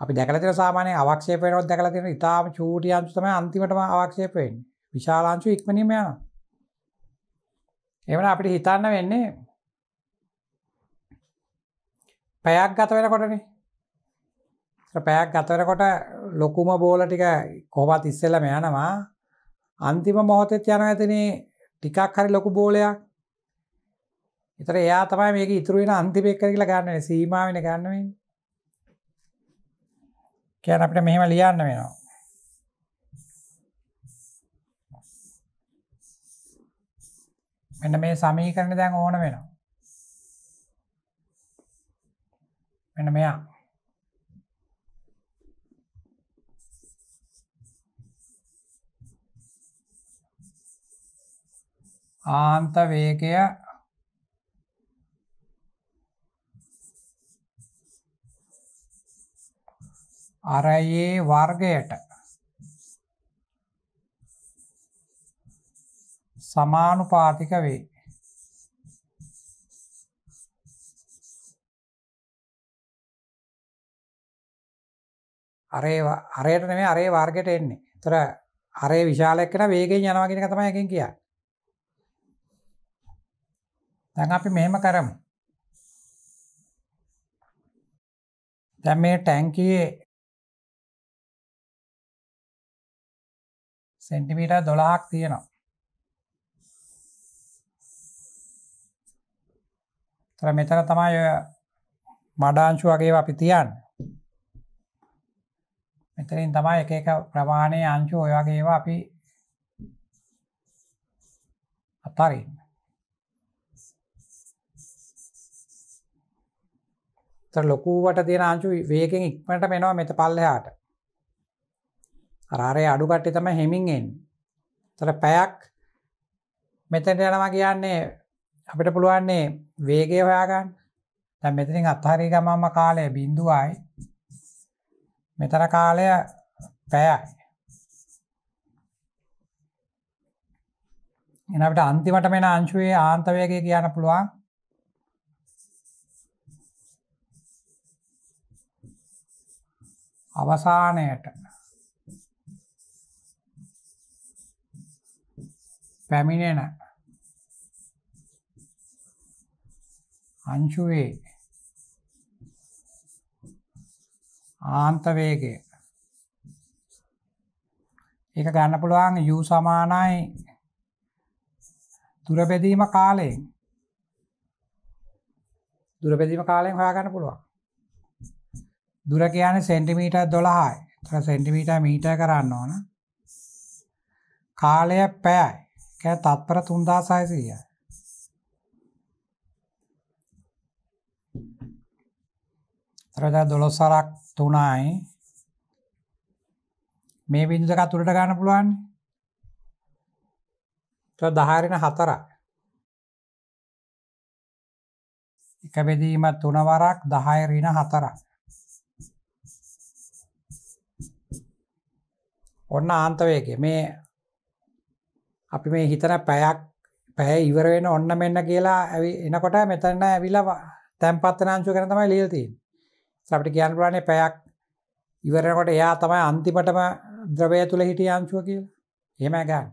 අපි දැකලා තියෙන සාමාන්‍ය අවක්ෂේප වෙනවත් දැකලා තියෙන ඉතාලම චූටි අංශු තමයි අන්තිමටම අවක්ෂේප වෙන්නේ. විශාල අංශු ඉක්මනින්ම යනවා. එහෙමනම් අපිට හිතන්න වෙන්නේ පැයක් ගත වෙනකොටනේ. පැයක් ගත වෙනකොට ලොකුම බෝල ටික කොහොමත් ඉස්සෙල්ලාම යනවා. අන්තිම මොහොතෙත් යනවා එතනේ ටිකක් හරි ලොකු බෝලයක්. ඒතර එයා තමයි මේක ඉතුරු වෙන අන්තිම එක කියලා ගන්න වෙන්නේ. සීමාවෙන් ගන්න වෙන්නේ. කියන්නේ අපිට මෙහෙම ලියන්න වෙනවා. මෙන්න මේ සමීකරණ දැන් ඕන වෙනවා. මෙන්න මෙයා. ආන්ත වේගය අරයේ වර්ගයට සමානුපාතික වේ. අරේ අරයට නෙමෙයි අරේ වර්ගයට එන්නේ. ඒතර අරේ විශාලයක් කරන වේගයෙන් යනවා කියන එක තමයි එකෙන් කියන්නේ. දැන් අපි මෙහෙම කරමු. දැන් මේ ටැංකියේ සෙන්ටිමීට දොළහක් තියෙනවා තර මෙතන තමයි මඩාංශු වගේ අපි තියන් මෙතරින් තමයි එක එක ප්‍රමාණය අංශු ඔය වගේවා අපි අතරින් ලොකුවට තියෙන අංශු වේකෙන් ඉක්මට මෙනවා මෙත පල්ලයාට අරාරය අඩුකට්ටි තම හෙමින්ෙන් තර පැයක් මෙතට යනවා කියන්නේ අපිට පුළුවන්නේ වේගය හොයාගන්න තැ මෙතරින් අත්හරි ගමම කාලය බින්දුවයි මෙතර කාලය පැයයි එනට අන්තිමට මෙෙන අංශුවේ ආන්තවයගේ කියන්න පුළුවන් අවසානයට පැමිණෙන අංශුවේ ආන්ත වේගය ඒක ගන්න පුළුවන් u සමානයි දුර බෙදීම කාලයෙන් දුර බෙදීම කාලයෙන් හොයාගන්න පුළුවන් දුර කියන්නේ සෙන්ටිමීටර් 12යි. ඒතර සෙන්ටිමීටර් මීටර් කරන්න ඕන. කාලය පැයයි. කෑ තත්පර 3600යි. තරදා 12සරක් 3යි. මේ බිඳු දෙක අතුලට ගන්න පුළුවන්. තව 10 වෙන 4ක්. එක බෙදීම 3 වරක් 10 ඍණ 4ක්. ඔන්න ආන්ත වේගය. මේ අපි මේ හිතන පැයක් පැය ඉවරෙන ඔන්න මෙන්න කියලා ඇවි එනකොට මෙතන ඇවිලා තැන්පත්තනාංශු කරන තමයි ලියලා තියෙන්නේ. අපිට කියන්න පුළුවන් පැයක් ඉවරනකොට එයා තමයි අන්තිමටම ද්‍රවය තුල හිටිය අංශුව කියලා. එහෙමයි ගන්න.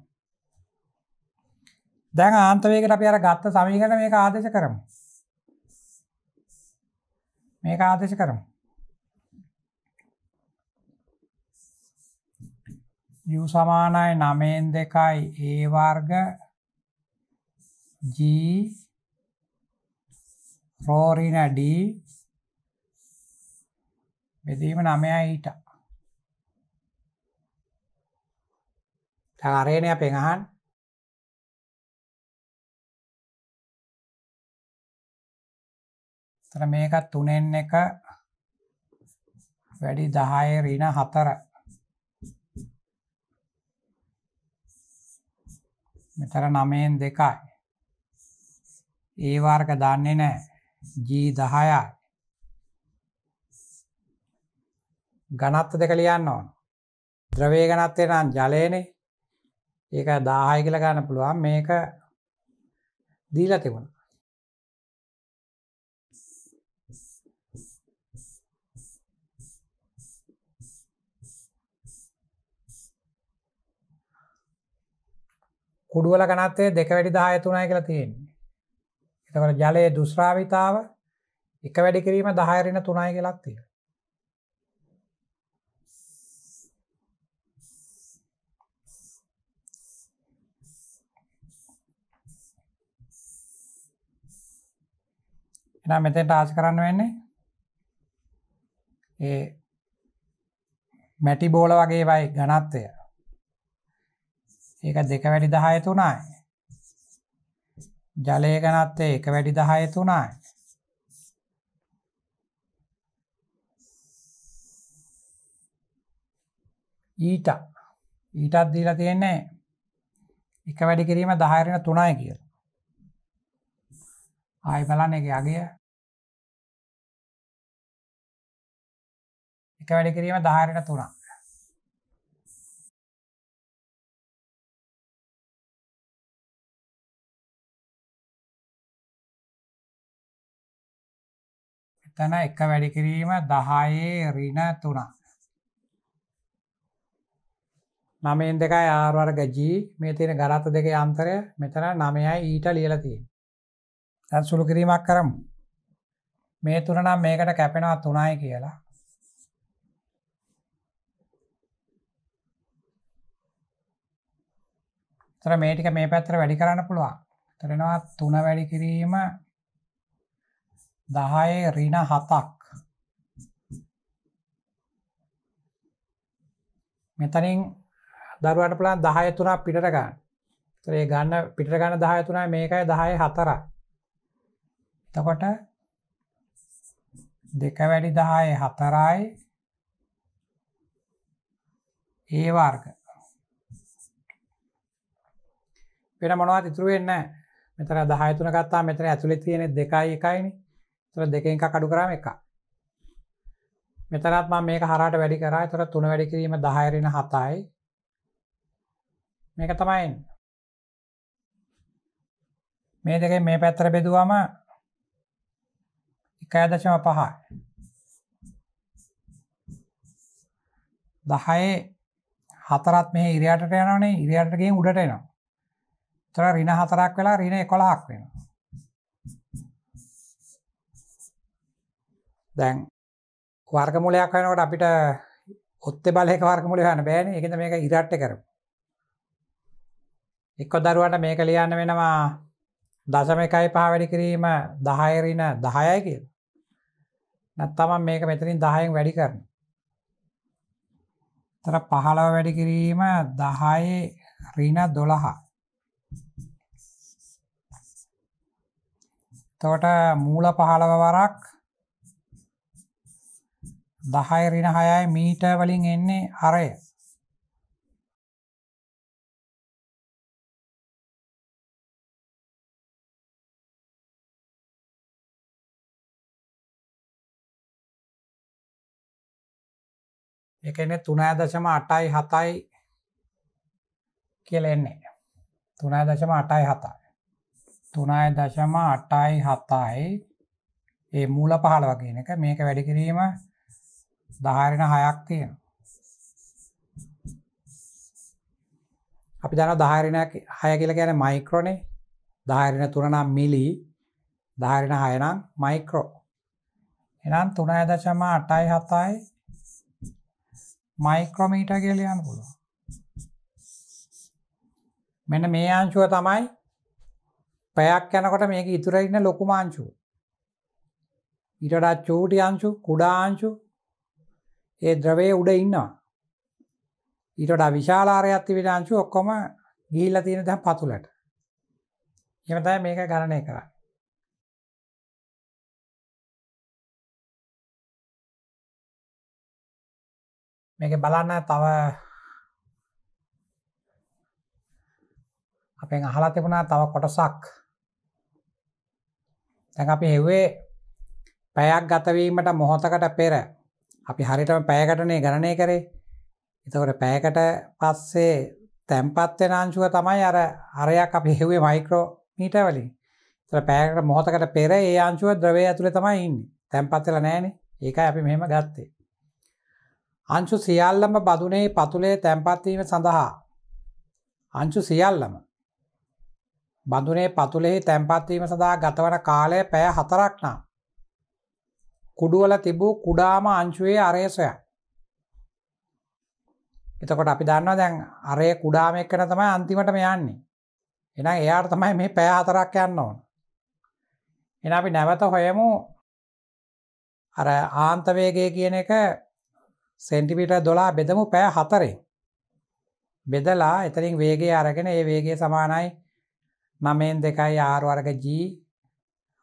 දැන් ආන්තවේගයට අපි අර ගත්ත සමීකරණ මේක ආදේශ කරමු. මේක ආදේශ කරමු. u සමානයි 9න් 2යි a වර්ග g rho ඍණ d බෙදීම 9යි ඊට. දැන් අරේනේ අපෙන් අහන්න. තර මේක 3න් 1 වැඩි 10 ඍණ 4 මෙතර නමයෙන් දෙකයි. ඒ වර්ග දන්නේ නෑ ජී දහයයි. ගණත්ත දෙක ලියන්න ඕන. ද්‍රවේ ගණත්තේ නම් ජලයනේ ඒක දාහය කියල ගන්න පුළුවන් මේක දීලා තිබුණා. කුඩුවල ගනත්තය දෙක වැඩි දාය තුනයි කියලා තියෙන්නේ එතකට ජලය දුස්්‍රාවිතාව එක වැඩි කිරීම දහයරෙන තුනයි කියලත්තිය එනම් මෙතෙන්ට ආශ කරන්න වෙන්නේ ඒ මැටි බෝල වගේ වයි ගනත්තය ඒක දෙක වැඩි දහය තුනයි. ජලය ගැනත් ඒක වැඩි දහය තුනයි. ඊට ඊටත් දීලා තියෙන්නේ එක වැඩි කිරීම දහයරෙන තුනයි කියලා. ආයි බලන්න එක අගය එක වැඩි කිරීම දහයරෙන තුනක්. තැන එක වැඩිකිරීම දහයේ රින තුනා නමෙන් දෙකයි ආර්වර්ග ජී මේ තියෙන ගරත්ත දෙක අන්තරය මෙතන නමයයි ඊට ලියලතිය තැන් සුළු කිරීමක් කරමු මේ තුනනම් මේකට කැපෙනවා තුනයි කියලා තර මේටික මේ පැත්තර වැඩි කරන්න පුළුවන් තරෙනවා තුන වැඩි කිරීම දහයේ රින හතක් මෙතනින් දරුවට පුළන් දහය තුනා පිටර ගන්න තරේ ගන්න පිටර ගන්න දහය තුනා මේකයි දහය හතර තකොට දෙක වැඩි දහය හතරයි ඒ වර්ග පෙන මොනවත් ඉතුරු වෙන්න මෙතන දහය තුන ගත්තා මෙතන ඇතුළේ තියෙන දෙකයි එකයිනේ තර දෙකෙන් එක කඩු කරම එක මෙතනත් මා මේක හරට වැඩි කරා තොර තුන වැඩි කිරීම දහයරෙන හතයි මේක තමයි මේ දෙක මේ පැත්තර බෙදුවම එකය දශම පහ දහයේ හතරත් මේ ඉරියටට යනනේ ඉරියටටගෙන් උඩට එනවා තොර රින හතරක් වෙලා රින එකොළහක් වෙනවා දැන් වර්ගමුලයක් වෙනකට අපිට ඔත්තේ බලයක වර්ගමුලි හන්න බෑන එකද මේක ඉරට්ට කර එක්කො දරුවට මේක ලියන්න වෙනවා දසම එකයි පාවැඩි කිරීම දහයරින දහයයි කිය නැත්තම මේක මෙතරින් දහයෙන් වැඩි කරන තර පහළව වැඩි කිරීම දහයේ රීන දොළහා තෝට මූල පහළව වරක් 10 ඍණ 6යි මීටර් වලින් එන්නේ අරය. ඒක එන්නේ 3.8යි 7යි කියලා එන්නේ. 3.8යි 7යි. 3.8යි 7යි ඒ මූල 15 කියන එක මේක වැඩි කිරීම ධාරණ හයක් තියෙන අපි දන ධාරණයක් හය කියල ගැන මයික්‍රෝනේ ධාරණ තුරනම් මිලි ධාරණ හයනම් මයික්‍රෝ එනම් තුනය දශම අටයි හතයි මයික්‍රෝමීට කියලියන් පුළුව මෙන මේ අංශුව තමයි පැයක් යැනකොට මේක ඉතුරඉන්න ලොකුමාංචුව ඉටඩත් චූටි අංශු කුඩාංශු ඒ ද්‍රවේ උඩ ඉන්නවා ඊටට විශාලාරයක් තිබිලාංශු ඔක්කොම ගිහිල්ලා තියෙන දැන් පතුලට එහෙම තමයි මේක ගණනය කරන්නේ මේක බලන්න තව අපෙන් අහලා තිබුණා තව කොටසක් දැන් අපි හෙව්වේ පැයක් ගතවීමට මොහොතකට පෙර අපි හරිටම පැයකටනේ ගණනය කරේ එතකොට පැයකට පස්සේ තැන්පත්වෙන අංශුව තමයි අර අරයක් අපි හෙවේ මයිකරෝ මීට වලින් තර පෑකට මොහතකට පෙර ඒ අංශුව ද්‍රවය ඇතුළ තමයි ඉන්න තැන්පත්වෙල නෑන ඒකයි අපි මෙහෙම ගත්තේ අංශු සියල්ලම බදුනේ පතුලේ තැන්පත්වීම සඳහා අංශු සියල්ලම බඳුනේ පතුලෙහි තැන්පත්වීම සඳහා ගතවන කාලය පැය හතරක්නම් කුඩුවල තිබූ කුඩාම අංශුවේ අරය සොයා. එතකොට අපි දන්නවා දැන් අරය කුඩාම එක්කන තමයි අන්තිමටම යන්නේ. එහෙනම් එයාට තමයි මේ පය හතරක් යන්න ඕන. එහෙනම් අපි නැවත හොයමු අර ආන්ත වේගය කියන එක සෙන්ටිමීටර් 12 බෙදමු පය හතරෙන්. බෙදලා එතනින් වේගය අරගෙන ඒ වේගය සමානයි 9.2 r වර්ග g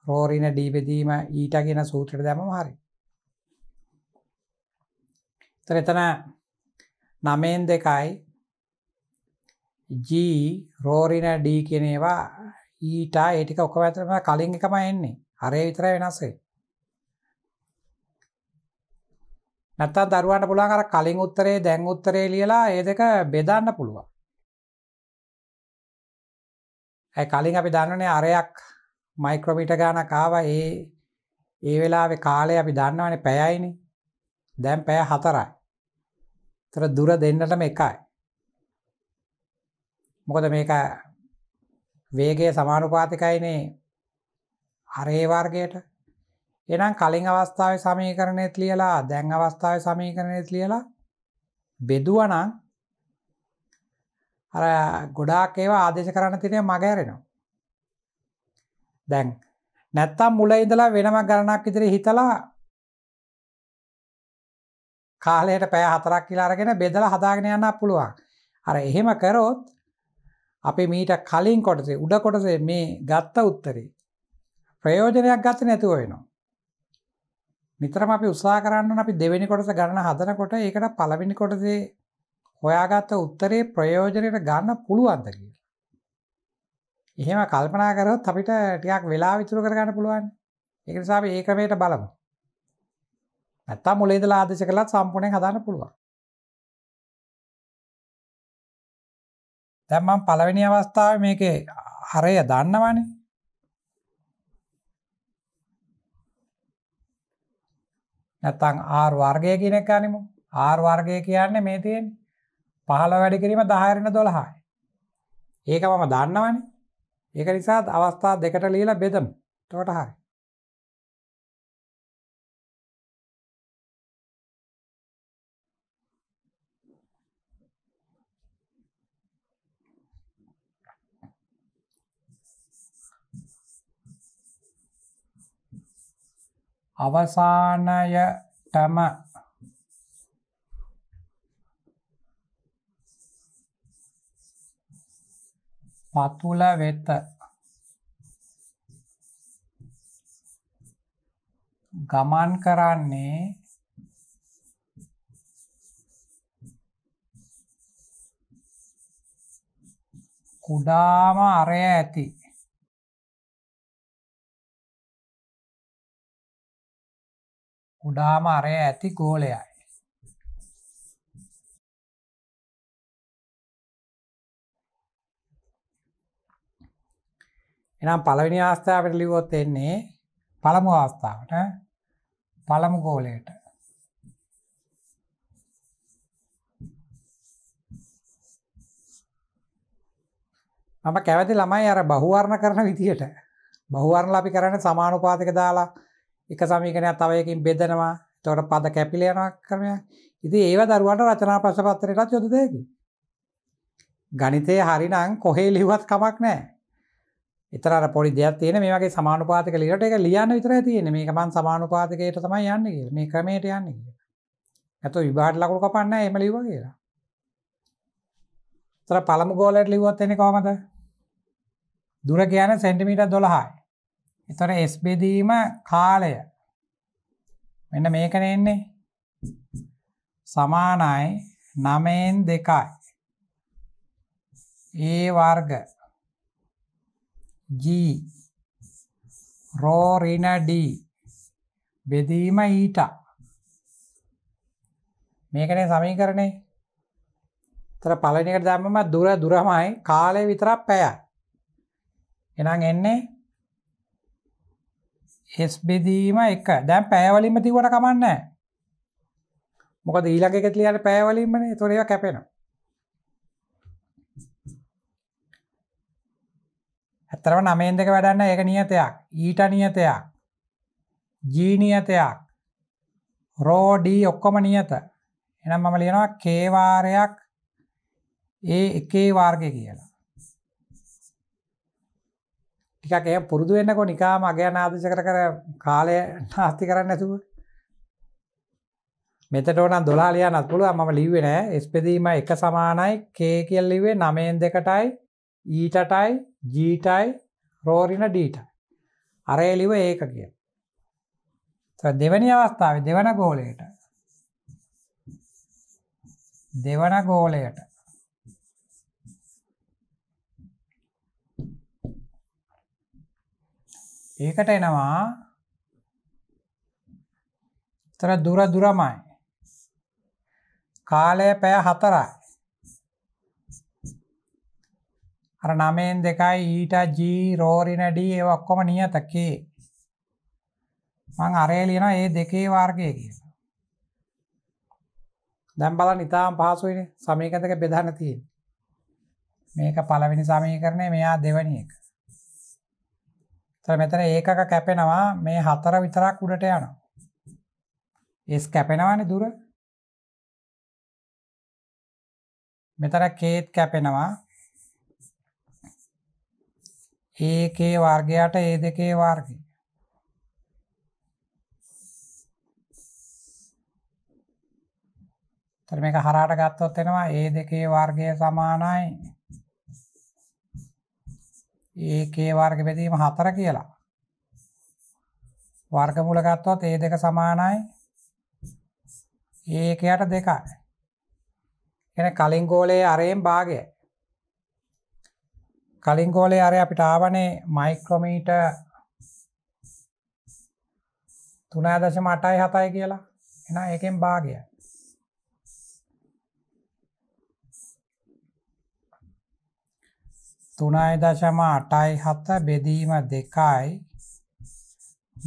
රෝරින ඩීබෙදීම ඊට කියෙන සූත්‍රට දැම හරි තර එතන නමෙන් දෙකයි ජී රෝරින ඩී කියනේවා ඊට ඒටික ඔක්ක ඇතරම කලින් එකම එන්නේ හරය විතර වෙනස්සේ නැත්තා දරුවන්ට පුළුවන් අර කලින් උත්තරේ දැන් උත්තරේ ලියලා ඒ දෙක බෙදන්න පුළුවන් ඇයි කලින් අපි දන්නනේ අරයක් මයික්‍රොමිට ගානක් ආවා ඒ ඒ වෙලාවේ කාලේ අපි දන්නවනේ පැයයිනේ. දැන් පැය 4යි. ඒතර දුර දෙන්නටම එකයි. මොකද මේක වේගය සමානුපාතිකයිනේ අරේ වර්ගයට. එහෙනම් කලින් අවස්ථාවේ සමීකරණෙත් ලියලා දැන් අවස්ථාවේ සමීකරණෙත් ලියලා බෙදුවා නම් අර ගොඩාක් ඒවා ආදේශ කරන්න තියෙන මග ඇරෙනවා. දැන් නැත්තම් මුල ඉඳලා වෙනම ගණනක් ඉදිරි හිතලා කාලයට පැය හතරක් කියලා අරගෙන බෙදලා හදාගෙන යන්න පුළුවන්. අර එහෙම කරොත් අපි මීට කලින් කොටසේ උඩ කොටසේ මේ ගත්ත උත්තරේ ප්‍රයෝජනයක් ගත නැතුව වෙනවා. නිතරම අපි උත්සාහ කරන්න අපි දෙවෙනි කොටස ගණන හදනකොට ඒකට පළවෙනි කොටසේ හොයාගත්ත උත්තරේ ප්‍රයෝජනයට ගන්න පුළුවන්ද කියලා. එහෙම කල්පනා කරොත් අපිට ටිකක් වෙලා විතුරු කරගන්න පුළුවන් ඒක නිසා ඒ ක්‍රමයට බලමු නැත්තම් මුලින්ද ආදේශ කළත් සම්පූර්ණයෙන් හදාන්න පුළුවන් දැන් මම පළවෙනි අවස්ථාවේ මේකේ හරය දන්නවනේ නැත්තම් R වර්ගය කියන එක ගනිමු. R වර්ගය කියන්නේ මේ තියෙන්නේ 15 වැඩි කිරීම 10 වෙන 12යි. ඒක මම දන්නවනේ. ඒක නිසාත් අවස්ථා දෙකට ලියලා බෙදම් තොට හරි අවසානයටම මතුල වෙත ගමන් කරන්නේ කුඩාම අරය ඇති කුඩාම අරය ඇති ගෝලයයි එනම් පළවෙනි අවස්ථාවට ලිවොත් එන්නේ පළමු අවස්ථාවට පළමු ගෝලයට මම කැවති ළමයි අර බහුවර්ණ කරන විදිහට බහුවර්ණ අපි කරන්න සමානුපාතික දාලා එක සමීකනයක් තවයකින් බෙදනවා තවට පද කැපිලයනක් කරමයක් ඉති ඒව දරුවන්ට රචනා ප්‍රශපත්තරයටත් යොදදයකි ගනිතය හරිනං කොහේ ලිවත් කමක් නෑ එතර පොඩි දෙයක් තියෙන මේ වගේ සමානුපාතික ලිට එක ලියන්න විතර තියෙන මේ මන් සමානුපාතිකයට තමයි යන්න කිය මේ ක්‍රමයට යන්න කිය ඇතු විභාට ලකුණු කපන්න එම ලිව කියලා තර පළමු ගෝලට ලිවත් එන කොමද දුර කියන සැන්ටිමීට දොළහයි එතොර එස් බෙදීම කාලය මෙන්න මේකන එන්නේ සමානයි නමයෙන් දෙකයි ඒ වර්ග ජී රෝරිනඩී බෙදීම ඊට මේකනේ සමීකරණේ තර පලනිකට දැම්මම දුර දුරමයි කාලය විතරක් පැය එනම් එන්නේ එස් බෙදීම එක දැම් පෑවලින්ම තිවට කමන්න මොකද ඊලක එක ලියට පෑවලින්මනේ තොරව කැපෙනවා ඇතරව නමෙන් දෙක වැඩන්න ඒක නියතයක් ඊට නියතයක් ජීනියතයක් රෝඩී ඔක්කොම නියත එනම් මම ලියනවා කේවාරයක් ඒ එකේ වාර්ගය කියලා ටිකක් එය පුරුදු වෙන්නකො නිකාම අගයන් ආදේශ කර කර කාලය නාස්ති කරන්න ඇතුව මෙතට ඕන දොලා ලියනත් පුළුවන් මම ලිව්වේ නෑ එස්පෙදීම එක සමානයි කේ කියල් ලිවේ නමයෙන් දෙකටයි ඊටටයි ජීටයි රෝරින ඩීටයි අරේලිව ඒක කිය දෙවැනි අවස්ථාව දෙවන ගෝලයට දෙවන ගෝලයට ඒකට එනවා තර දුර දුරමයි කාලය පැය හතරයි අර නමයෙන් දෙකයි ඊට ජී රෝරිනඩී ඒ ඔක්කොම නියතකේ මං අරේ ලියන ඒ දෙකේ වාර්ගය කියලා දැම් බල නිතාම් පහසුයි සමීකතක බෙදන්න තියෙන් මේක පලවෙනි සමී කරණය මෙයා දෙවනි එක තර මෙතන ඒකක කැපෙනවා මේ හතර විතරක් උඩට යන ඒස් කැපෙනවාන දුර මෙතර කේත් කැපෙනවා ඒකේ වර්ගයට ඒ දෙකේ වර්ගය තර මේක හරාට ගත්තොත් වෙනවා ඒ දෙකේ වර්ගය සමානයි ඒකේ වර්ග බෙදීම හතර කියලා වර්ගමූල ගත්තොත් ඒ දෙක සමානයි ඒකයට දෙකයි එන කලින් ගෝලයේ අරයෙන් භාගයයි කලින් කෝලේ අර අපිට ආවනේ මයික්‍රොමීට තුනා දශම අටයි හතයි කියලා එන එකෙන් භාගයයි තුනයි දශම අටයි හත බෙදීම දෙකයි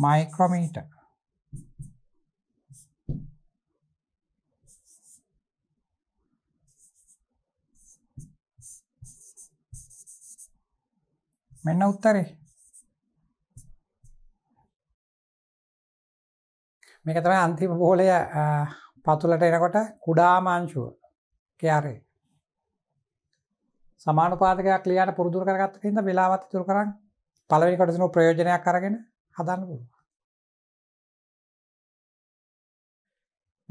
මයික්‍රොමීට මෙන්න උත්තරේ මේක තමයි අන්තිම බෝලය පතුලට එනකොට කුඩාමාංශුව කයාරේ සමානුපාතකයක් ලියාට පුරුදුර කරගත්ත හින්දා වෙලාවත් ඉතුරු කරන් පළවෙනි කොටසનો ප්‍රයෝජනයක් අරගෙන හදන්න පුළුවන්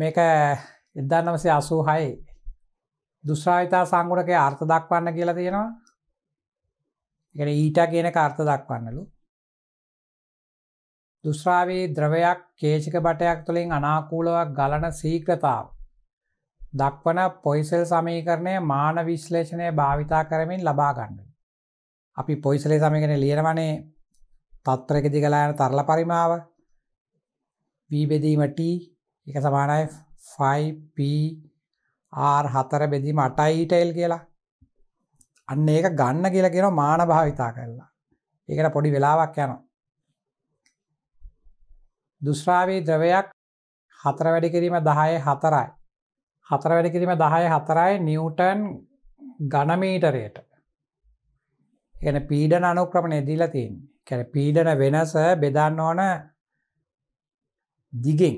මේක 1986 දුස්සාවිතා සංගුණකයේ අර්ථ දක්වන්න කියලා තියෙනවා එකට ඊට කියන කාර්ථ දක්වන්නලු දුස්රාවේ ද්‍රවයක් කේචික බටයක් තුළින් අනාකූලවක් ගලන සීක්‍රතාව. දක්වන පොයිසල් සමීකරණය මාන විශ්ලේෂණය භාවිතා කරමින් ලබාගන්න. අපි පොයිසලේ සමීකරණ ලියනවනේ තත්ත්‍රක දිගලායන තරල පරිමාව වීබෙදීමට එක සමානයි 5පR හතර බෙදීම අටයිටල් කියලා අන්න ඒක ගන්න කියලා කියෙන මාන භාවිතා කරලා ඒකට පොඩි වෙලාවක් යන දුස්්‍රාවී ද්‍රවයක් හතර වැඩි කිරීම දහය හතරයි හතර වැඩි කිරීම දහය හතරයි නිියවටන් ගණමීටරයට එන පීඩන අනුක්‍රමණ එදිලා තින් කැන පීඩන වෙනස බෙදන්න ඕන දිගින්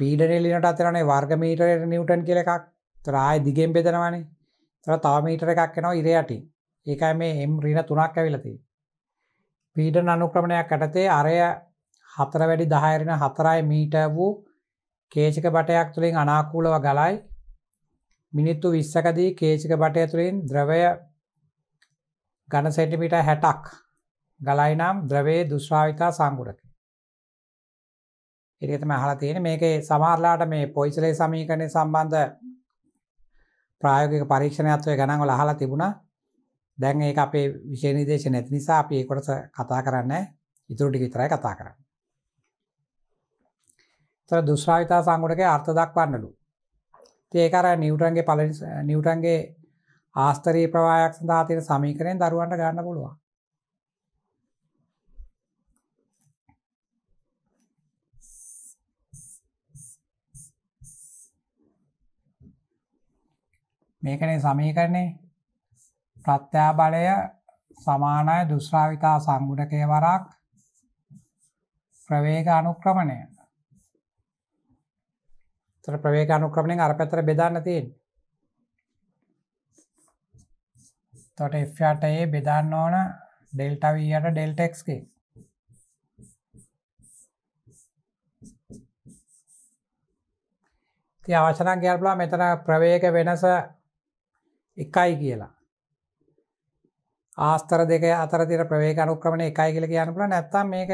පීඩන ලිනට අතරනේ වර්ගමීටරයට නිියවටන් කියල එකක් තරාය දිගෙන් බෙදනවනේ තර තාමීටර එකක් එනවා ඉරයටි ඒකයි මේ එම් රීන තුනක් ඇවිලති පීඩන අනුක්‍රමණයක් ඇටතේ අරය හතර වැඩි දහයරෙන හතරයි මීට වූ කේචක බටයක් තුළින් අනාකූලව ගලයි මිනිත්තු විස්සකදී කේචක බටය තුළින් ද්‍රවය ගණ සෙටිමිට හැටක් ගලයි නම් ද්‍රවේ දුශ්‍රාවිතා සංගුරක එරිතම හලා තියෙන මේක සමාරලාට මේ පොයිසලේ සමීකරණය සම්බන්ධ ප්‍රායෝගික පරීක්ෂණයත් ඔය ගණන් වල අහලා තිබුණා. දැන් ඒක අපේ විශේෂ නිදේශ නැති නිසා අපි ඒ කොටස කතා කරන්නේ ඉතුරු ටික විතරයි කතා කරන්නේ. තර දුස්රාවිතා සංගුණකේ අර්ථ දක්වන්නලු. ඉතින් ඒක අර නිව්ටන්ගේ පළවෙනි නිව්ටන්ගේ ආස්තරී ප්‍රවාහයක් සඳහා තියෙන සමීකරණයෙන් දරුවන්ට ගන්න පුළුවන්. මේකනේ සමීකරණේ ප්‍රත්‍යාබලය සමානයි දුස්රාවිතා සංගුණකය වරක් ප්‍රවේග අනුක්‍රමණය. ඒතර ප්‍රවේග අනුක්‍රමණයෙන් අර පැත්තට බෙදන්න තියෙන්නේ. එතකොට F8 ඒ බෙදන්න ඕන ඩෙල්ටා V යට ඩෙල්ටා X ගේ. ඉතින් අවශ්‍ය නම් කියන්න පුළුවන් මෙතන ප්‍රවේග වෙනස එකයි කියලා ආස්තර දෙක අතරතිර ප්‍රවේක අනුක්‍රමණ එකයි කියල කියන්න පුල නැත්තම් මේක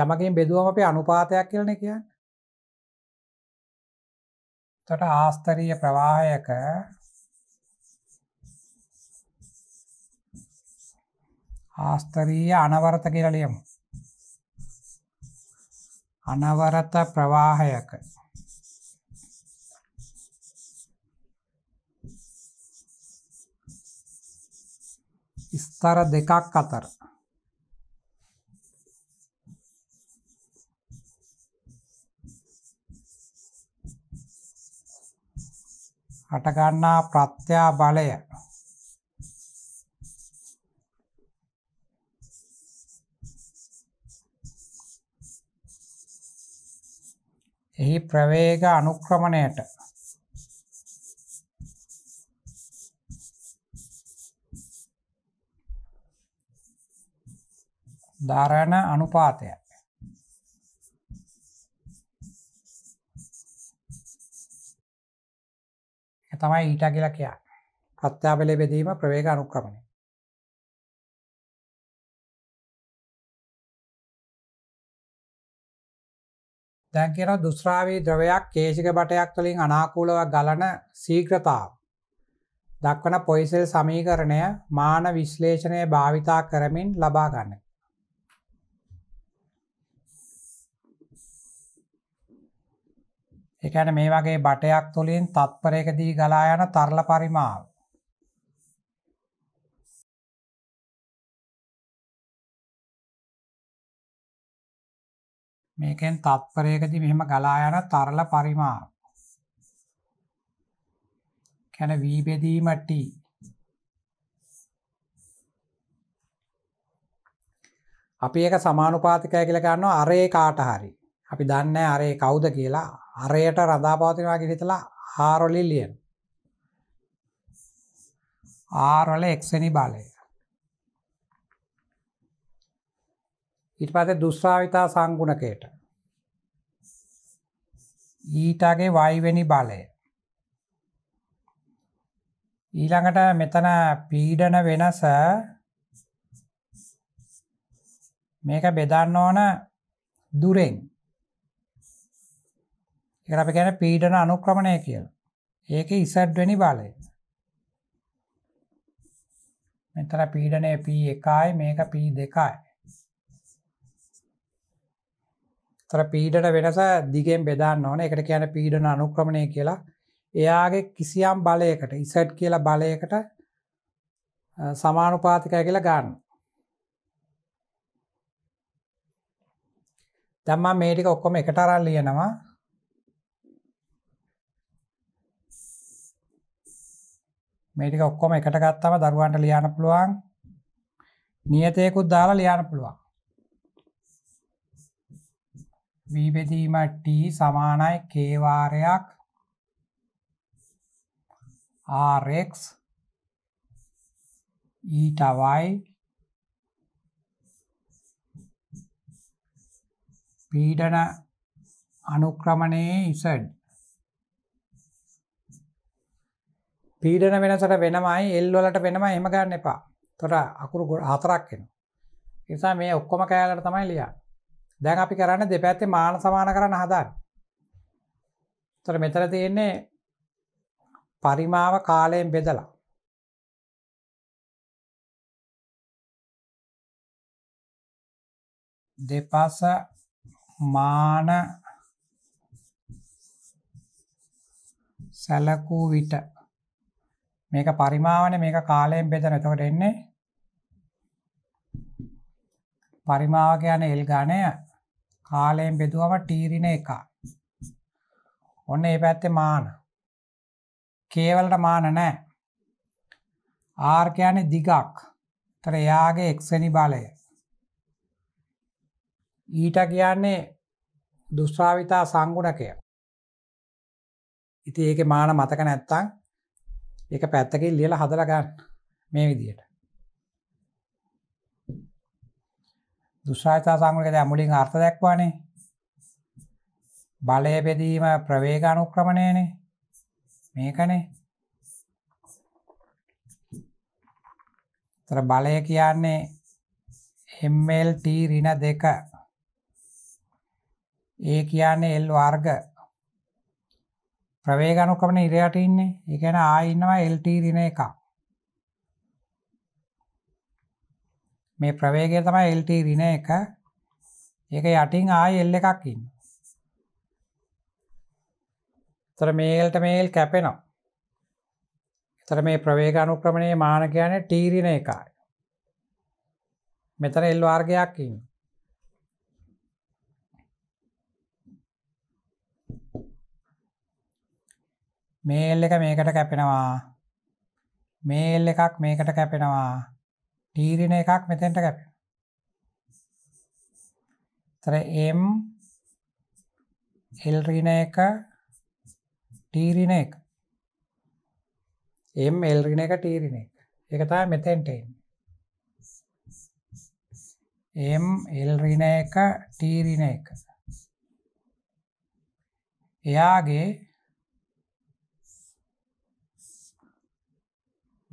යමකින් බෙදුවම අපේ අනුපාතයක් කියලන කියන්න තොට ආස්තරීය ප්‍රවාහයක ආස්තරීය අනවරත කියලලියමු අනවරත ප්‍රවාහයක අක්සර දෙකක් අතර හටගන්නා ප්‍රත්‍යා බලය එහි ප්‍රවේග අනුක්‍රමණයට දරණ අනුපාතය තමයි ඊට කියලා කියා ප්‍රත්‍යාපලය බෙදීම ප්‍රවේග අනුක්‍රමණය දැන් කියන දුස්රාවී ද්‍රවයක් කේශික බටයක් තුළින් අනාකූලව ගලන ශීඝ්‍රතාව දක්වන පොයිසෙල් සමීකරණය මාන විශ්ලේෂණය භාවිතා කරමින් ලබා ගන්න එකන මේ වගේ බටයක් තුළින් තත්පරයකදී ගලා යන තරල පරිමාව. මේකෙන් තත්පරයකදී මෙහෙම ගලා යන තරල පරිමාව. කැන වී බෙදීමට අපි ඒක සමානුපාතිකය කියලා ගන්නවා අරේ කාට හරි. අපි දන්නේ අරේ කවුද කියලා. අරයට රදාපවතිනවා ගිරිතලා ආරොලි ලියන ආරොල එක්සනි බාලය ඊට පස්සේ දුස්සාවිතා සංගුණකයට ඊටගේ වයිවෙනි බලය ඊළඟට මෙතන පීඩන වෙනස මේක බෙදන්න ඕන දුරෙන් ඒකට අපි කියන්නේ පීඩන අනුක්‍රමණය කියලා. ඒකේ ඉසඩ් වෙනි බලය. මෙතන පීඩනය P1යි මේක P2යි. තර පීඩන වෙනස දිගෙන් බෙදන්න ඕන. ඒකට කියන්නේ පීඩන අනුක්‍රමණය කියලා. එයාගේ කිසියම් බලයකට ඉසඩ් කියලා බලයකට සමානුපාතිකය කියලා ගන්න. දැන් මම මේ ටික ඔක්කොම එකට අරන් ලියනවා. මේටික ඔක්කොම එකට ගත්තම දරුවන්ට ලියන්න පුළුවන් නියතයකුත් දාලා ලියන්න පුළුවන් වීබෙදීමට සමානයි කේවාරයක් ආරෙක් ඊටවයි e පීඩන අනුක්‍රමණයේ ඉසඩ් පීඩන වෙනසට වෙනමයි එල් වලට වෙනම එහම ගන්න එපා තොට අකුරු ගොඩ හතරක් වෙන. නිසා මේ ඔක්කොම කෑලට තමයි ලියා දැන් අපි කරන්න දෙපැත්තේ මාන සමාන කරන්න හදන්න. තොට මෙතර තියෙන්නේ පරිමාව කාලයෙන් බෙදලා දෙපස මාන සැලකූ විට මේක පරිමාවනේ මේක කාලයෙන් බෙදන. එතකොට එන්නේ පරිමාව කියන්නේ L ගණය කාලයෙන් බෙදුවම t ඍණ 1. ඔන්න මේ පැත්තේ මාන. k වලට මාන නැහැ. R කියන්නේ දිගක්. ඒතර එයාගේ x වෙනි බලය. ඊට e කියන්නේ දුස්රාවිතා සංගුණකය. ඉතින් ඒකේ මාන මතක නැත්තම් එක පැත්තකින් ලියල හදල ගන්න මේ විදියට දුෂාතා සංගකද මුලින් අර්ථ දැක්වානේ බලය පෙදීම ප්‍රවේගානුක්‍රමණයනේ මේකනේ තර බලය කියන්නේ එල්ට රින දෙක ඒ කියන්නේ එල් වර්ග ප්‍රවේග අනුක්‍රමන ඉර යට ඉන්නේ. ඒ කියන්නේ ආ ඉන්නවා LT ඍණ එකක්. මේ ප්‍රවේගය තමයි LT ඍණ එක. ඒක යටින් ආයි L එකක් ඉන්නේ. ඒතර මේල්ට මේල් කැපෙනවා. ඒතර මේ ප්‍රවේග අනුක්‍රමණයේ මාන කියන්නේ T ඍණ එකයි. මෙතන L වර්ගයක් ඉන්නේ. මේල් එක මේකට කැපෙනවා මේල් එකක් මේකට කැපෙනවා ටීරින එකක් මෙතෙන්ට කැපෙන තර එම් එල්රින එක ටීරින එක එම් එල්රින එක ටීරින එක එකතා මෙතෙන්ට එම් එල්රින එක ටීරින එක එයාගේ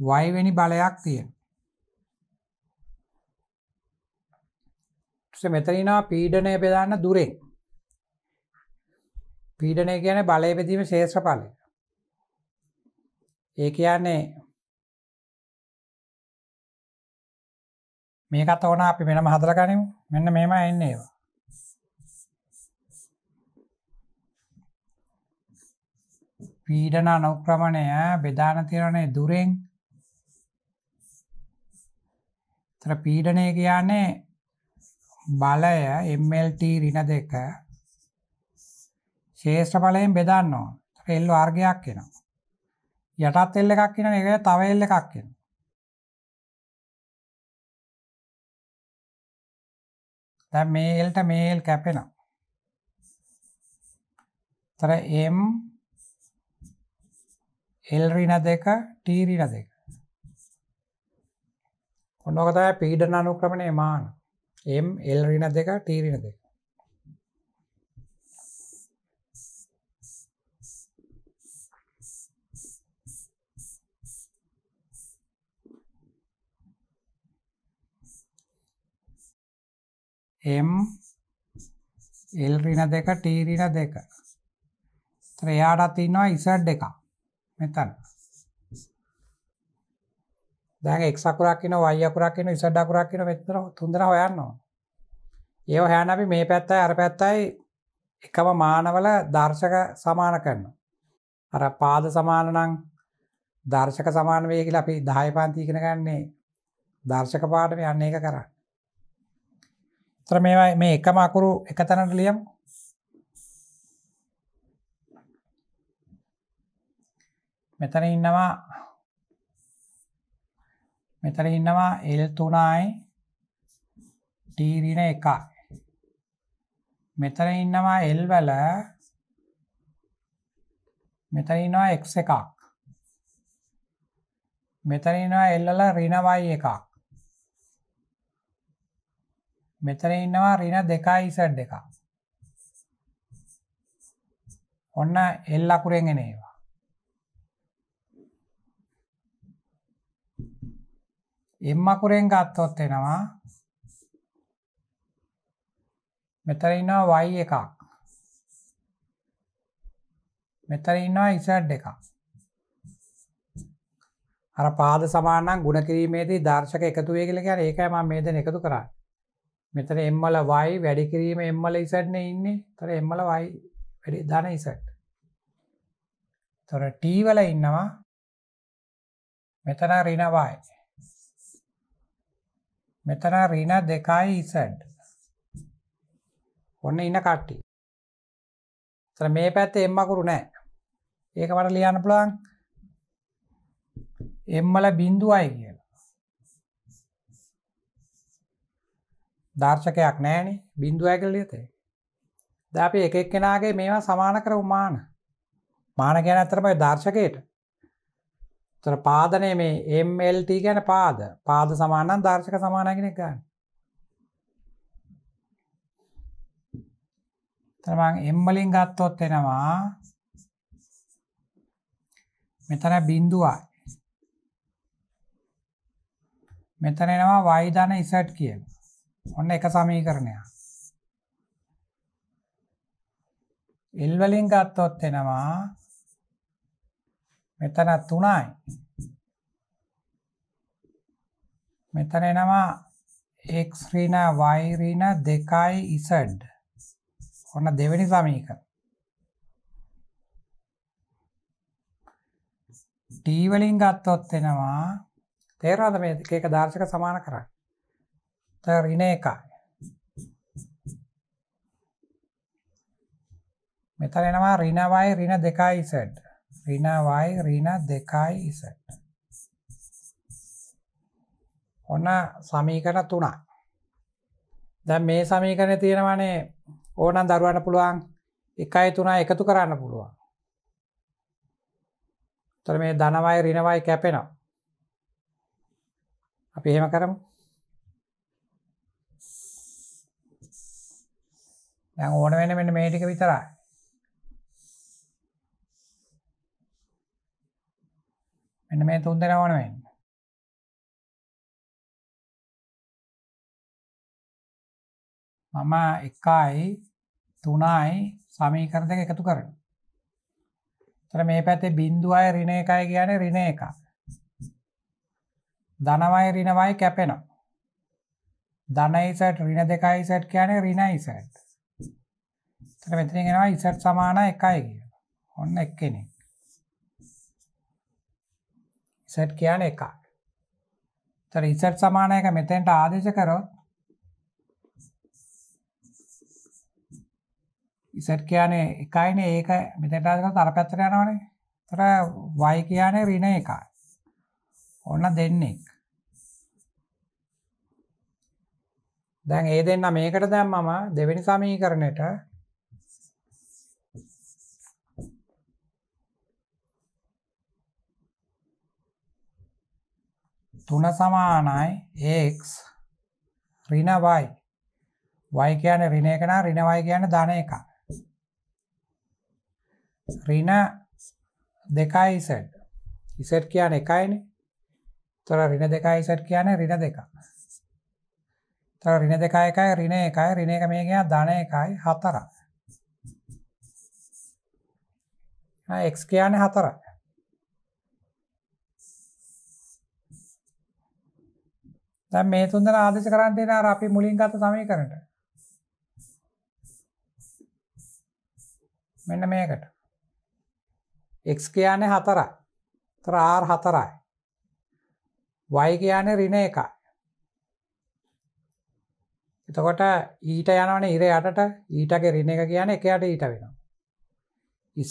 y වෙනි බලයක් තියෙනවා. ඊට මෙතනිනා පීඩනය බෙදන්න දුරෙන්. පීඩනය කියන්නේ බලය බෙදීමේ ශේෂ්ත්‍ර ඵලය. ඒ කියන්නේ මේකත් ඕන අපි වෙනම හදලා ගනිමු. මෙන්න මේම එන්නේ ඒවා. පීඩන අනුක්‍රමණය බෙදාන තියෙනනේ දුරෙන් තර පීඩනය කියන්නේ බලය MLT ඍණ දෙක ශේෂ්ඨ බලයෙන් බෙදන්නවා. එල් වර්ගයක් එනවා. යටත් එල් එකක් එනවා ඒකට තව එල් එකක් එනවා. දැන් මේ එල්ට මේ එල් කැපෙනවා. තර M L ඍණ දෙක T ඍණ දෙක ඔන්නොකතය පීඩන අනුක්‍රමණය මාන එම් එල් රින දෙක ටීරින දෙක එම් එල් රින දෙක ටීරින දෙක ත්‍රයාටත් ඉන්නවා ඉසඩ් එක මෙතන්න දැන් එක් අකුරක් වෙන y අකුරක් වෙන z අකුරක් වෙන මෙතන තුන්දෙනා හොයන්නවා. ඒව හොයන අපි මේ පැත්තයි අර පැත්තයි එකම මානවල දර්ශක සමාන කරනවා. අර පාද සමාන නම් දර්ශක සමාන වේ කියලා අපි 10 පන්ති ඉගෙන ගන්නේ දර්ශක පාඩම යන්නේ ඒක කරන්නේ. ඒතර මේවා මේ එකම අකුරු එක තැනට ලියමු. මෙතන ඉන්නවා මෙතර ඉන්නවා එල් තුනයි ටීරින එක මෙතර ඉන්නවා එල්වල මෙතර ඉන්නවා එක් එකක් මෙතර ඉන්නවා එල්ලල රිනවයි එකක් මෙතර ඉන්නවා රින දෙකයි ඉසඩ් එකක් ඔන්න එල් අකුරෙන් එන ඒවා එම් අකුරෙන් ගත්තොත් එෙනවා මෙතර ඉන්නවා වයි එකක් මෙතර ඉන්නවා ඉසඩ් එකක් අර පාද සමානන් ගුණ කිරීමේදී දර්ශක එකතුවේ කියල ගැන ඒකම මේදන එකතු කරන්න මෙතර එම්මල වයි වැඩි කිරීම එම්මල ඉසට්න ඉන්නේ තර එම්මල වයි වැඩි දන ඉසට් තොර ටීවල ඉන්නවා මෙතන රිනවායි මෙතන රීන දෙකයි ඉසඩ් ඔන්න ඉන්න කට්ටි තර මේ පැත්ත එම්මකුරු නෑ ඒක මට ලියන්න පුළුවන් එම්මල බින්දුවයි කියලා දර්ශකයක් නෑනේ බින්දුවය කළ ලියතේ ද අපි එකක් කෙනගේ මේවා සමාන කර උමාන මාන ගැන අතරම දර්ශකයට තර පාදනය මේ MLT ගැන පාද පාද සමානන් දර්ශක සමානගෙන ගන්න තරමං එම්මලින් ගත්තොත් එෙනවා මෙතන බින්දුවයි මෙතන එනවා වයිධන ඉසට් කියන ඔන්න එක සමීකරණය එල්වලින් ගත්තොත් එෙනවා මෙතන 3යි. මෙතන එනවා x ඍණ y ඍණ 2යි z. ඔන්න දෙවෙනි සමීකරණ. t වලින් ගත්තොත් එනවා තේරෙනවද මේ දෙකේක දාර්ශක සමාන කරන්නේ? තව ඍණ 1යි. මෙතන එනවා ඍණ y ඍණ 2යි z. ඍණ y ඍණ 2යි z ඔන්න සමීකරණ තුනයි දැන් මේ සමීකරණේ තියෙනවානේ ඕනම් දරුවන්න පුළුවන් 1යි 3යි එකතු කරන්න පුළුවන් එතකොට මේ ධනවය ඍණවය කැපෙනවා අපි එහෙම කරමු දැන් ඕන වෙන්නේ මෙන්න මේ ටික විතරයි එන්න මේ තුන් දෙනවන වෙන්න මම එකයි තුනයි සමීකර දෙක එකතු කරන තර මේ පැත්තේ බින්දුවය රිණ එකයි කියන රිණ එක ධනවයි රිණවයි කැපෙනවා ධනයිසට රිණ දෙකයි සට් කියන රිණයිසට තර මෙතනින් එනවා ඉසට් සමාන එකයි කිය ඔන්න එක්කෙනෙක් සෙට් කියන එකක් තර ඉසට් සමානයක මෙතෙන්ට ආදේශ කරොත් ඉසට් කියනේ එකයිනේ ඒක මෙතෙන්ට ආදේශ තර පැත්තට යනවනේ තර y කියන්නේ ඍණ එකයි ඕන දෙන්නේ දැන් ඒ දෙන්න මේකට දැම්මම දෙවෙනි සමීකරණයට තුන සමානයි x ඍණ y y කියන්නේ ඍණ එක නා ඍණ y කියන්නේ ධන එක ඍණ 2යි z z කියන්නේ එකයිනේ ඒතර ඍණ 2යි z කියන්නේ ඍණ 2ක් ඒතර ඍණ 2 එකයි ඍණ 1යි ඍණ එක මේ කියන ධන 1යි 4 x කියන්නේ 4 දැන් මේ තුන්දෙනා ආදේශ කරන්න තියෙන අර අපි මුලින් ගත්ත සමීකරණයට. මෙන්න මේකට. x කියන්නේ 4යි. ඒතර r 4යි. y කියන්නේ ඍණ 1යි. එතකොට ඊට යනවනේ ඉර යටට ඊටගේ ඍණ එක කියන්නේ 1 යට ඊට වෙනවා.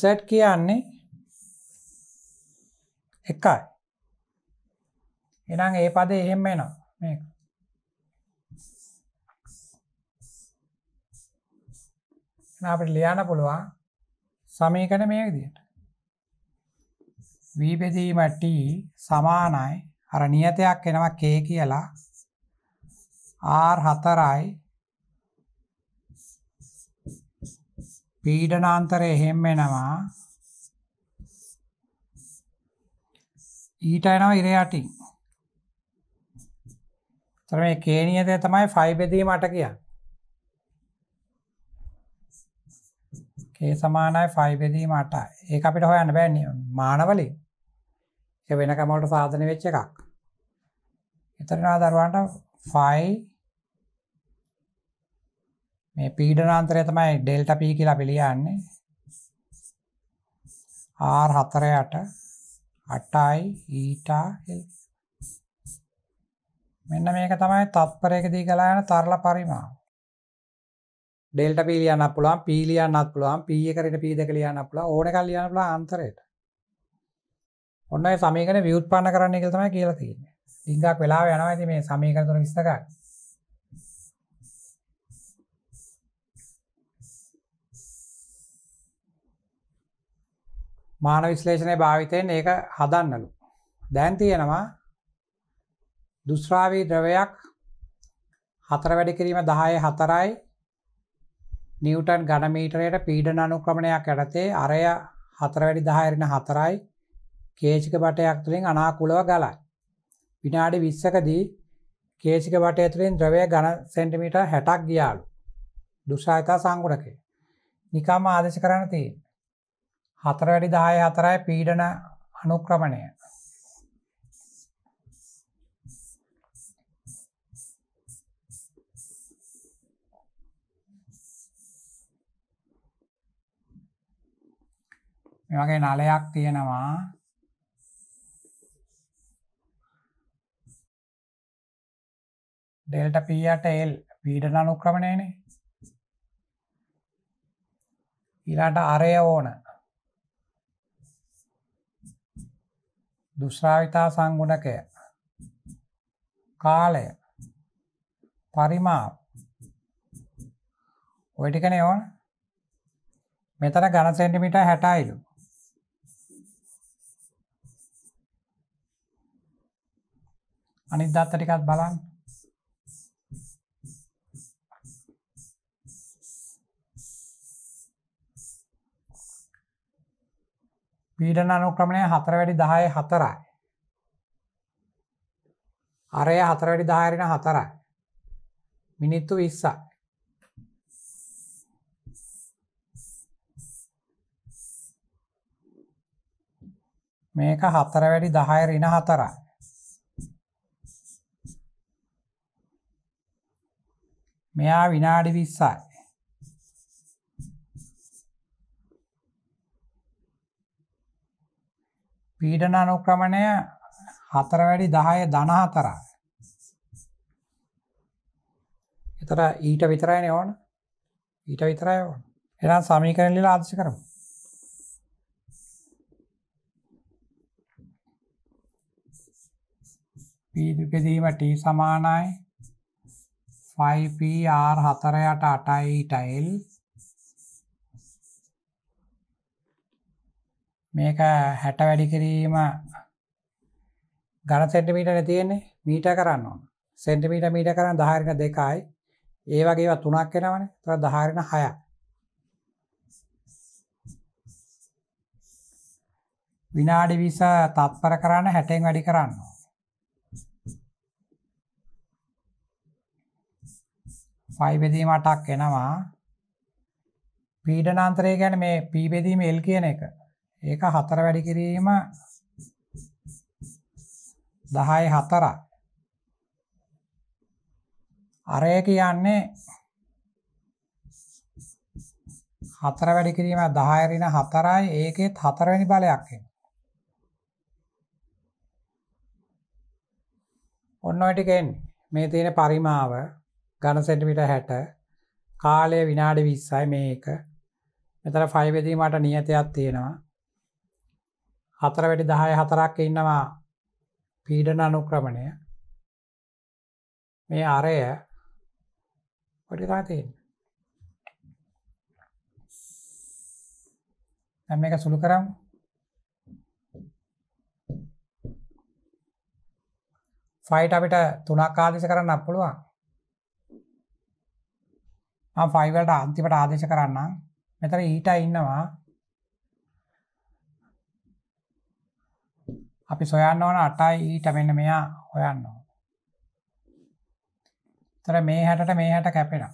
z කියන්නේ 1යි. එහෙනම් ඒ පදේ එහෙම එනවා. මේ අපිට ලියන්න පුළුවන් සමීකරණ මේ විදිහට v බෙදීම t සමානයි අර නියතයක් එනවා k කියලා r 4යි පීඩනාන්තරය එහෙම වෙනවා ඊට එනවා ඉර යටින් තර මේ කේනියතය තමයි ෆයිබෙදී මට කිය ඒ සමානයි ෆයිබෙදී මට ඒ අපිට හොයන්න බැන්න මානවලි වෙන කමට සාධන වෙච්ච එකක් එතරනා දරුවන්ට ෆයි මේ පීඩනාන්තරය තමයි ඩෙල්ට පී කියලා පිළියන්නේ ආර් හතරයට අටයි ඊටා හෙල්ස් මෙන්න මේක තමයි තත්පරයකදී කලා යන තරල පරිමා ඩෙල්ට පීලියන්න පුළුවන් පීලියන්නත් පුළුවන් පීය කරට පීද කලියන්න පුළ ඕන කල්ලියන්න පුළ අන්තරයට ඔන්න සමීකන වියුත් පන්න කරන්න එකල් තමයි කියලා තියන්නේ ඉංගක් වෙලා යනවා ඇති මේ සමීකන තුන විස්තකක් මාන විශ්ලේෂණය භාවිතයෙන් ඒක හදන්නලු. දැන් තියෙනවා දුස්රාවී ද්‍රවයක් හතර වැඩි කිරීම දහය හතරයි නිවටන් ගණමීටරයට පීඩන අනුක්‍රමණයක් ඇටතේ අරය හතර වැඩි දහයරෙන හතරයි කේචික බටයක් තුළින් අනාකුලව ගලයි. විනාඩි විශ්සකදී කේචික බටය තුළින් ද්‍රවය ගණ සෙන්ටිමිට හැටක් ගියාලු දුෂායිතා සංගුණකය නිකම් ආදේශ කරන්න තියෙන් හතර වැඩි දාය හතරයි පීඩන අනුක්‍රමණය මේ වගේ නලයක් තියෙනවා ඩෙල්ටා p යට l පීඩන අනුක්‍රමණයනේ ඊළාට අරය ඕන දුස්රාවිතා සංගුණකය කාලය පරිමා ඔය ටිකනේ ඕන මෙතන ඝන සෙන්ටිමීටර් 60යිලු අනිදත්ත ටිකත් බලන්න පීඩන අනුක්‍රමණය හතර වැඩි දහය හතරයි අරය හතර වැඩි දාහරෙන හතරයි මිනිත්තු විස්සයි මේක හතර වැඩි දහය රින හතරයි මෙයා විනාඩි 20යි. පීඩන අනුක්‍රමණය 4 වැඩි 10 ධන 4යි. ඒතර ඊට විතරයිනේ ඕන. ඊට විතරයි ඕන. එහෙනම් සමීකරණ ලියලා ආදර්ශ කරමු. p දුකදීම t සමානයි 5PR හතරයට අටයි ටයිල් මේක හැට වැඩි කිරීම ගණ සෙන්ටිමීටන තියෙන්නේ මීට කරන්න ඕන සෙන්ටිමීට මීට කරන්න දහරින දෙකයි ඒ වගේවා තුනක් කෙනවන තර දහරින හය විනාඩි විස තත්පර කරන්න හැටෙන් වැඩි කරන්න පයි බෙදීම 8ක් එනවා. පීඩනාන්තරය කියන්නේ මේ p බෙදීම l කියන එක. ඒක 4 වැඩි කිරීම 10 4. අරය කියන්නේ 4 වැඩි කිරීම 10 ඍණ 4යි ඒකෙත් 4 වෙනි බලයක් එනවා. ඔන්න ඔය ටික එන්නේ. මේ තියෙන පරිමාව ගන සැටිමිට හැට කාලය විනාඩි විස්සයි මේක මෙතර ෆයිවෙදීමට නියතයක් තියෙනවා හතර වැඩි දහය හතරක් ඉන්නවා පීඩන අනුක්‍රමණය මේ අරය පොඩිතා තියෙන් දැම් එක සුළු කරම් ෆයිට අපිට තුනක් ආදිස කරන්න පුළුවන් මම 5 වලට අන්තිමට ආදේශ කරන්නම්. මෙතන ඊට ඉන්නවා අපි සොයන්න ඕන 8යි ඊට මෙන්න මෙයා හොයන්න ඕන. තර මේ හැටට මේ හැට කැපෙනවා.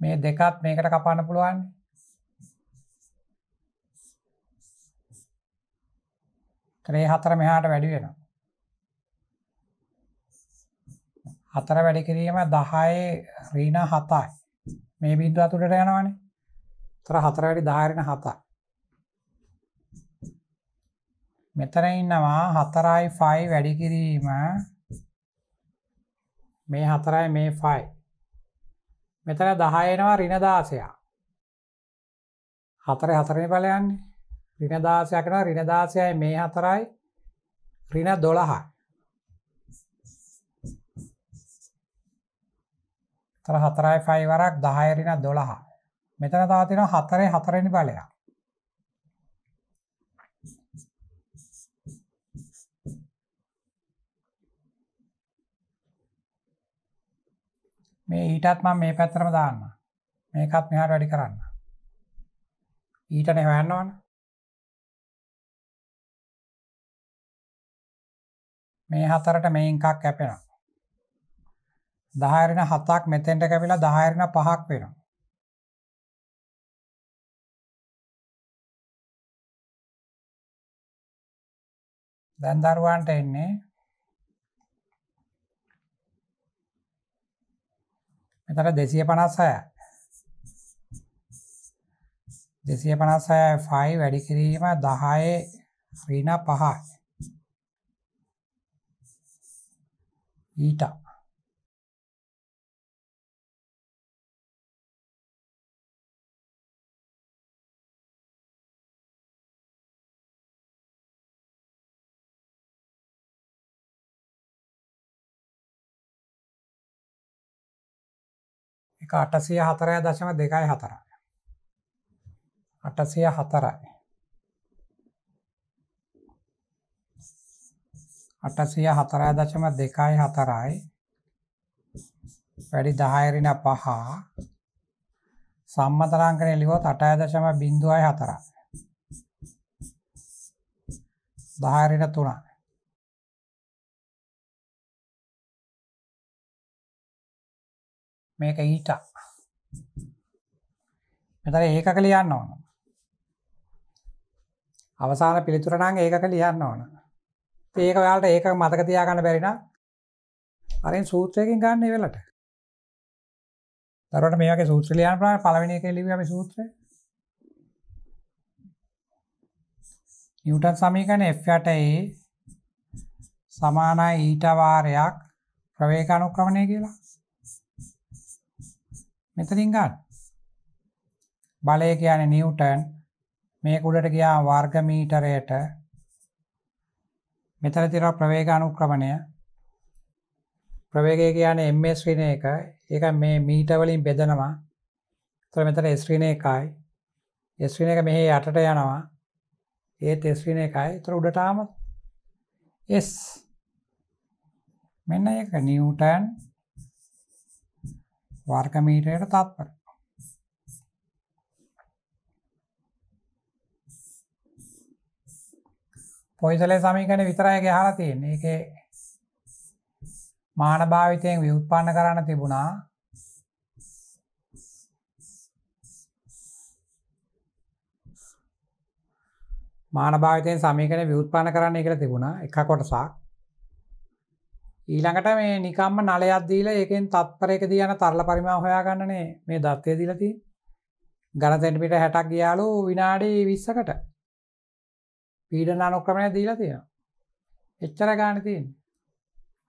මේ දෙකත් මේකට කපාන්න පුළුවන්. ක්‍රේ හතර මෙහාට වැඩි වෙනවා. හතර වැඩි කිරීම දහයේ රීන හතයි මේ බිද්ව තුළට යනවන තර හතර වැඩි ධාරණ හතයි මෙතර ඉන්නවා හතරයි ෆයි වැඩි කිරීම මේ හතරයි මේ ෆයි මෙතන දහයනවා රිනදාසයා හතර හතරණ පලයන්නේ රිනදාසය කන රිනදාසයයි මේ හතරයි රින දොළහා තර හතරයි ෆයිවරක් දහයරින දොළහා මෙතන තාතින හතරේ හතරනි බලයක් මේ ඊටත් මම මේ පැත්තරම දාන්න මේකත් මෙහාට වැඩි කරන්න ඊටනේ හොයන්න ඕන මේ හතරට මේ එකක් කැපෙනවා. දහයරෙන හතක් මෙතෙන්ට කැපිලා දහයරෙන පහක් වෙනවා. දැන් දරුවන්ට එන්නේ මෙතට දෙසිය පනස්සය දෙසිය පනස්සය ෆයි වැඩි කිරීම දහයේ ්‍රීන පහයි ඊටා එක අටසිය හතරය දශම දෙකයි හතරයි. අටසිය හතරයි. අටසිය හතරය දශම දෙකයි හතරයි වැඩි දහයරින පහ සම්මතරංකනය ලිවොත් අටය දශම බින්දුවයි හතර දහයරින තුනා මේක ඊට මෙතන ඒකක ලියන්න ඕන අවසාන පිළිතුර නම් ඒකක ලියන්න ඕන ඒක ඔයාලට ඒක මතක තියාගන්න බැරින අරෙන් සූත්‍රයකින් ගන්න වෙලට දරට මේක සූත්‍රලයන් ප්‍රා පලවෙනි එක ලිවම සූත්‍රය නිියටන් සමීකන එ්යට ඒ සමානයි ඊටවාරයක් ප්‍රවේක අනුක්‍රමණය කියලා මෙතරින් ගන්න බලය කියන නිියවටන් මේ කුඩට ගියා වර්ගමීටරයට මෙතන තියෙනවා ප්‍රවේග අනුක්‍රමණය. ප්‍රවේගය කියන්නේ ms ඍණ 1. ඒක මේ මීටර වලින් බෙදනවා. ඒතර මෙතන s ඍණ 1යි. s ඍණ 1 මෙහි යටට යනවා. ඒත් s ඍණ 1යි. ඒතර උඩට ආම s මෙන්න ඒක නිව්ටන් වර්ග මීටරයට තත්පර. පොයිසලේ සමීකරණ විතරයි ගහලා තියෙන්නේ. ඒකේ මාන භාවිතයෙන් ව්‍යුත්පන්න කරන්න තිබුණා. මාන භාවිතයෙන් සමීකරණ ව්‍යුත්පන්න කරන්න කියලා තිබුණා. එක කොටසක්. ඊළඟට මේ නිකම්ම නලයක් දීලා ඒකෙන් තත්පරයක දියන තරල පරිමාව හොයාගන්නනේ මේ දත්තය දීලා තියෙන්නේ. ගණතෙන් පිට 60ක් ගියාලු විනාඩි 20කට. පීඩන අනුක්‍රමණය දීලා තියෙනවා. එච්චර ගාණ තියෙන.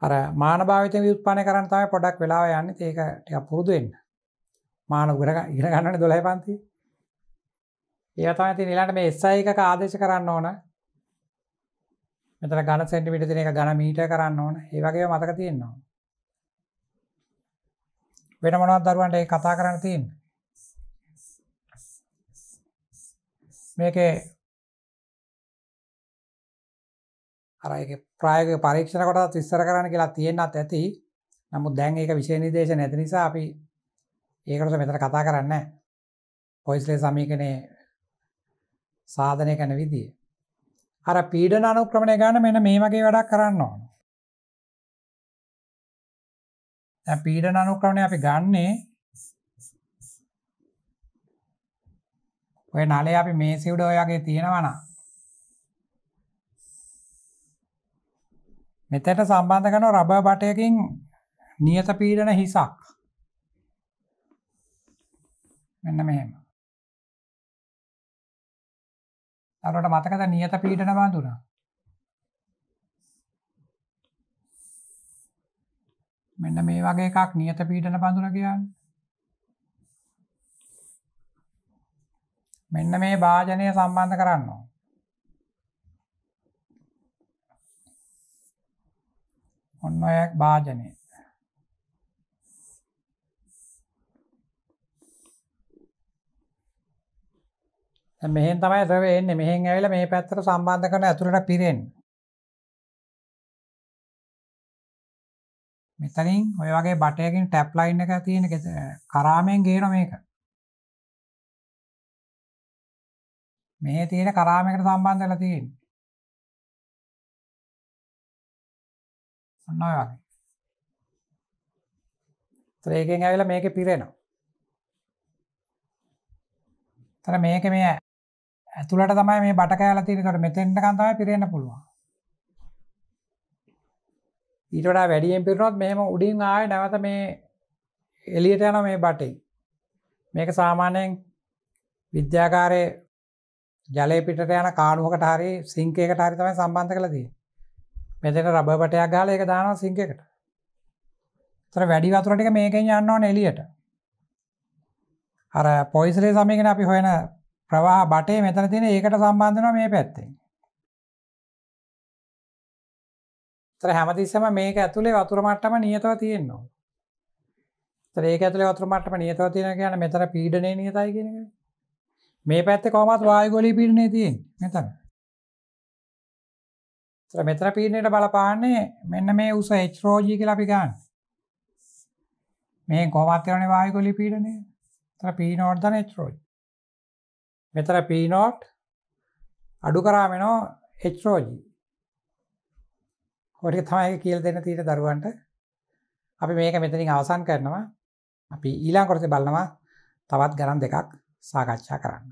අර මානභාවිත ව්‍යුත්පාදනය කරන්න තමයි පොඩක් වෙලාව යන්නේ. ඒක ටිකක් පුරුදු වෙන්න. මාන උගර ඉගෙන ගන්නනේ 12 පන්ති. ඒ තමයි තියෙන ඊළඟ මේ SI එකක ආදේශ කරන්න ඕන. මෙතන ඝන සෙන්ටිමීටර් දෙන එක ඝන මීටර කරන්න ඕන. ඒ වගේ මතක තියෙනවා. වෙන මොනවද දරුවන්ට ඒක කතා කරන්න තියෙන්නේ? මේකේ අරයක ප්‍රායක පරීක්ෂණ කොටත් විස්තර කරන්න කියලා තියෙන්න්නත් ඇති නමුත් දැන් ඒක විශේනිදේශ නැති නිසා අපි ඒකට මෙතර කතා කරන්න පොයිස්ලේ සමීකනය සාධනය කැන විදිිය අර පීඩන අනුක්‍රමණය ගන්න මෙන මේ වගේ වැඩක් කරන්න ඕන පීඩ අනුක්‍රමණය අපි ගන්නේ ඔය නලේ අපි මේ සිව්ඩ ඔයාගේ තියෙනවනා මෙතට සම්බන්ධ කරන රබර් බටයකින් නියත පීඩන හිසක් මෙන්න මෙහෙම අරට මතකද නියත පීඩන බඳුන මෙන්න මේ වගේ එකක් නියත පීඩන බඳුන කියන්න මෙන්න මේ භාජනය සම්බන්ධ කරන්නවා ඔන්න ඔය භාජනය මෙහෙන් තමයි ද්‍රවය එන්නේ මෙහෙන් ඇවිල්ලා මේ පැත්තට සම්බන්ධ කරන ඇතුළට පිරෙන්නේ මෙතනින් ඔය වගේ බටයකින් ටැප් ලයින් එක තියෙන කරාමෙන් ගේන මේක මේ තියෙන කරාමයකට සම්බන්ධ වෙලා තියෙන්නේ ඔන්න වගේ ත්‍රේකෙන් ඇවිල මේක පිරෙනවා තර මේක මේ ඇතුළට තමයි මේ බට කෑල තිනකට මෙතෙන්ට කන්තම පිරෙන්න්න පුළුවන් ඊටට වැඩියෙන් පිරුණොත් මෙහම උඩින් ආය නැවත මේ එලියට යන මේ බටේ මේක සාමාන්‍යයෙන් විද්‍යාකාරය ජලය පිටට යන කාණුවකට හරි සිංකයකට හරි තමයි සම්බන්ධ කළදී මෙතට රබපටයක් ගාල එක දානවා සිංකට තර වැඩි වතුරටික මේකෙන් යන්නවන එලියට අර පොයිසලේ සමයගෙන අපි හොයන ප්‍රවාහ බටේ මෙතන තින ඒකට සම්බන්ධනවා මේ පැත්තෙන් තර හැමතිස්සම මේක ඇතුළේ වතුර මට්ටම නියතව තියෙන්නවා ඒක ඇතුළේ වතුර මට්ටම නියතව තියෙන කියන මෙතර පීඩනය නියතයි කියෙන මේ පැත්ත කොමත් වායගොලි පිරණේ තියෙන් මෙතන තර මෙතර පීඩනයට බලපාන්නේ මෙන්න මේ උස H රෝජී කියලා අපි ගන්න. මේ කොහොමත් වෙනනේ වායුගලී පීඩනය. තර P not දන H රෝජී. මෙතර P not අඩු කරාම එනවා H රෝජී. හොරි තමයි කියලා දෙන්න තියෙන දරුවන්ට. අපි මේක මෙතනින් අවසන් කරනවා. අපි ඊළඟ කොටසේ බලනවා තවත් ගණන් දෙකක් සාකච්ඡා කරන්න.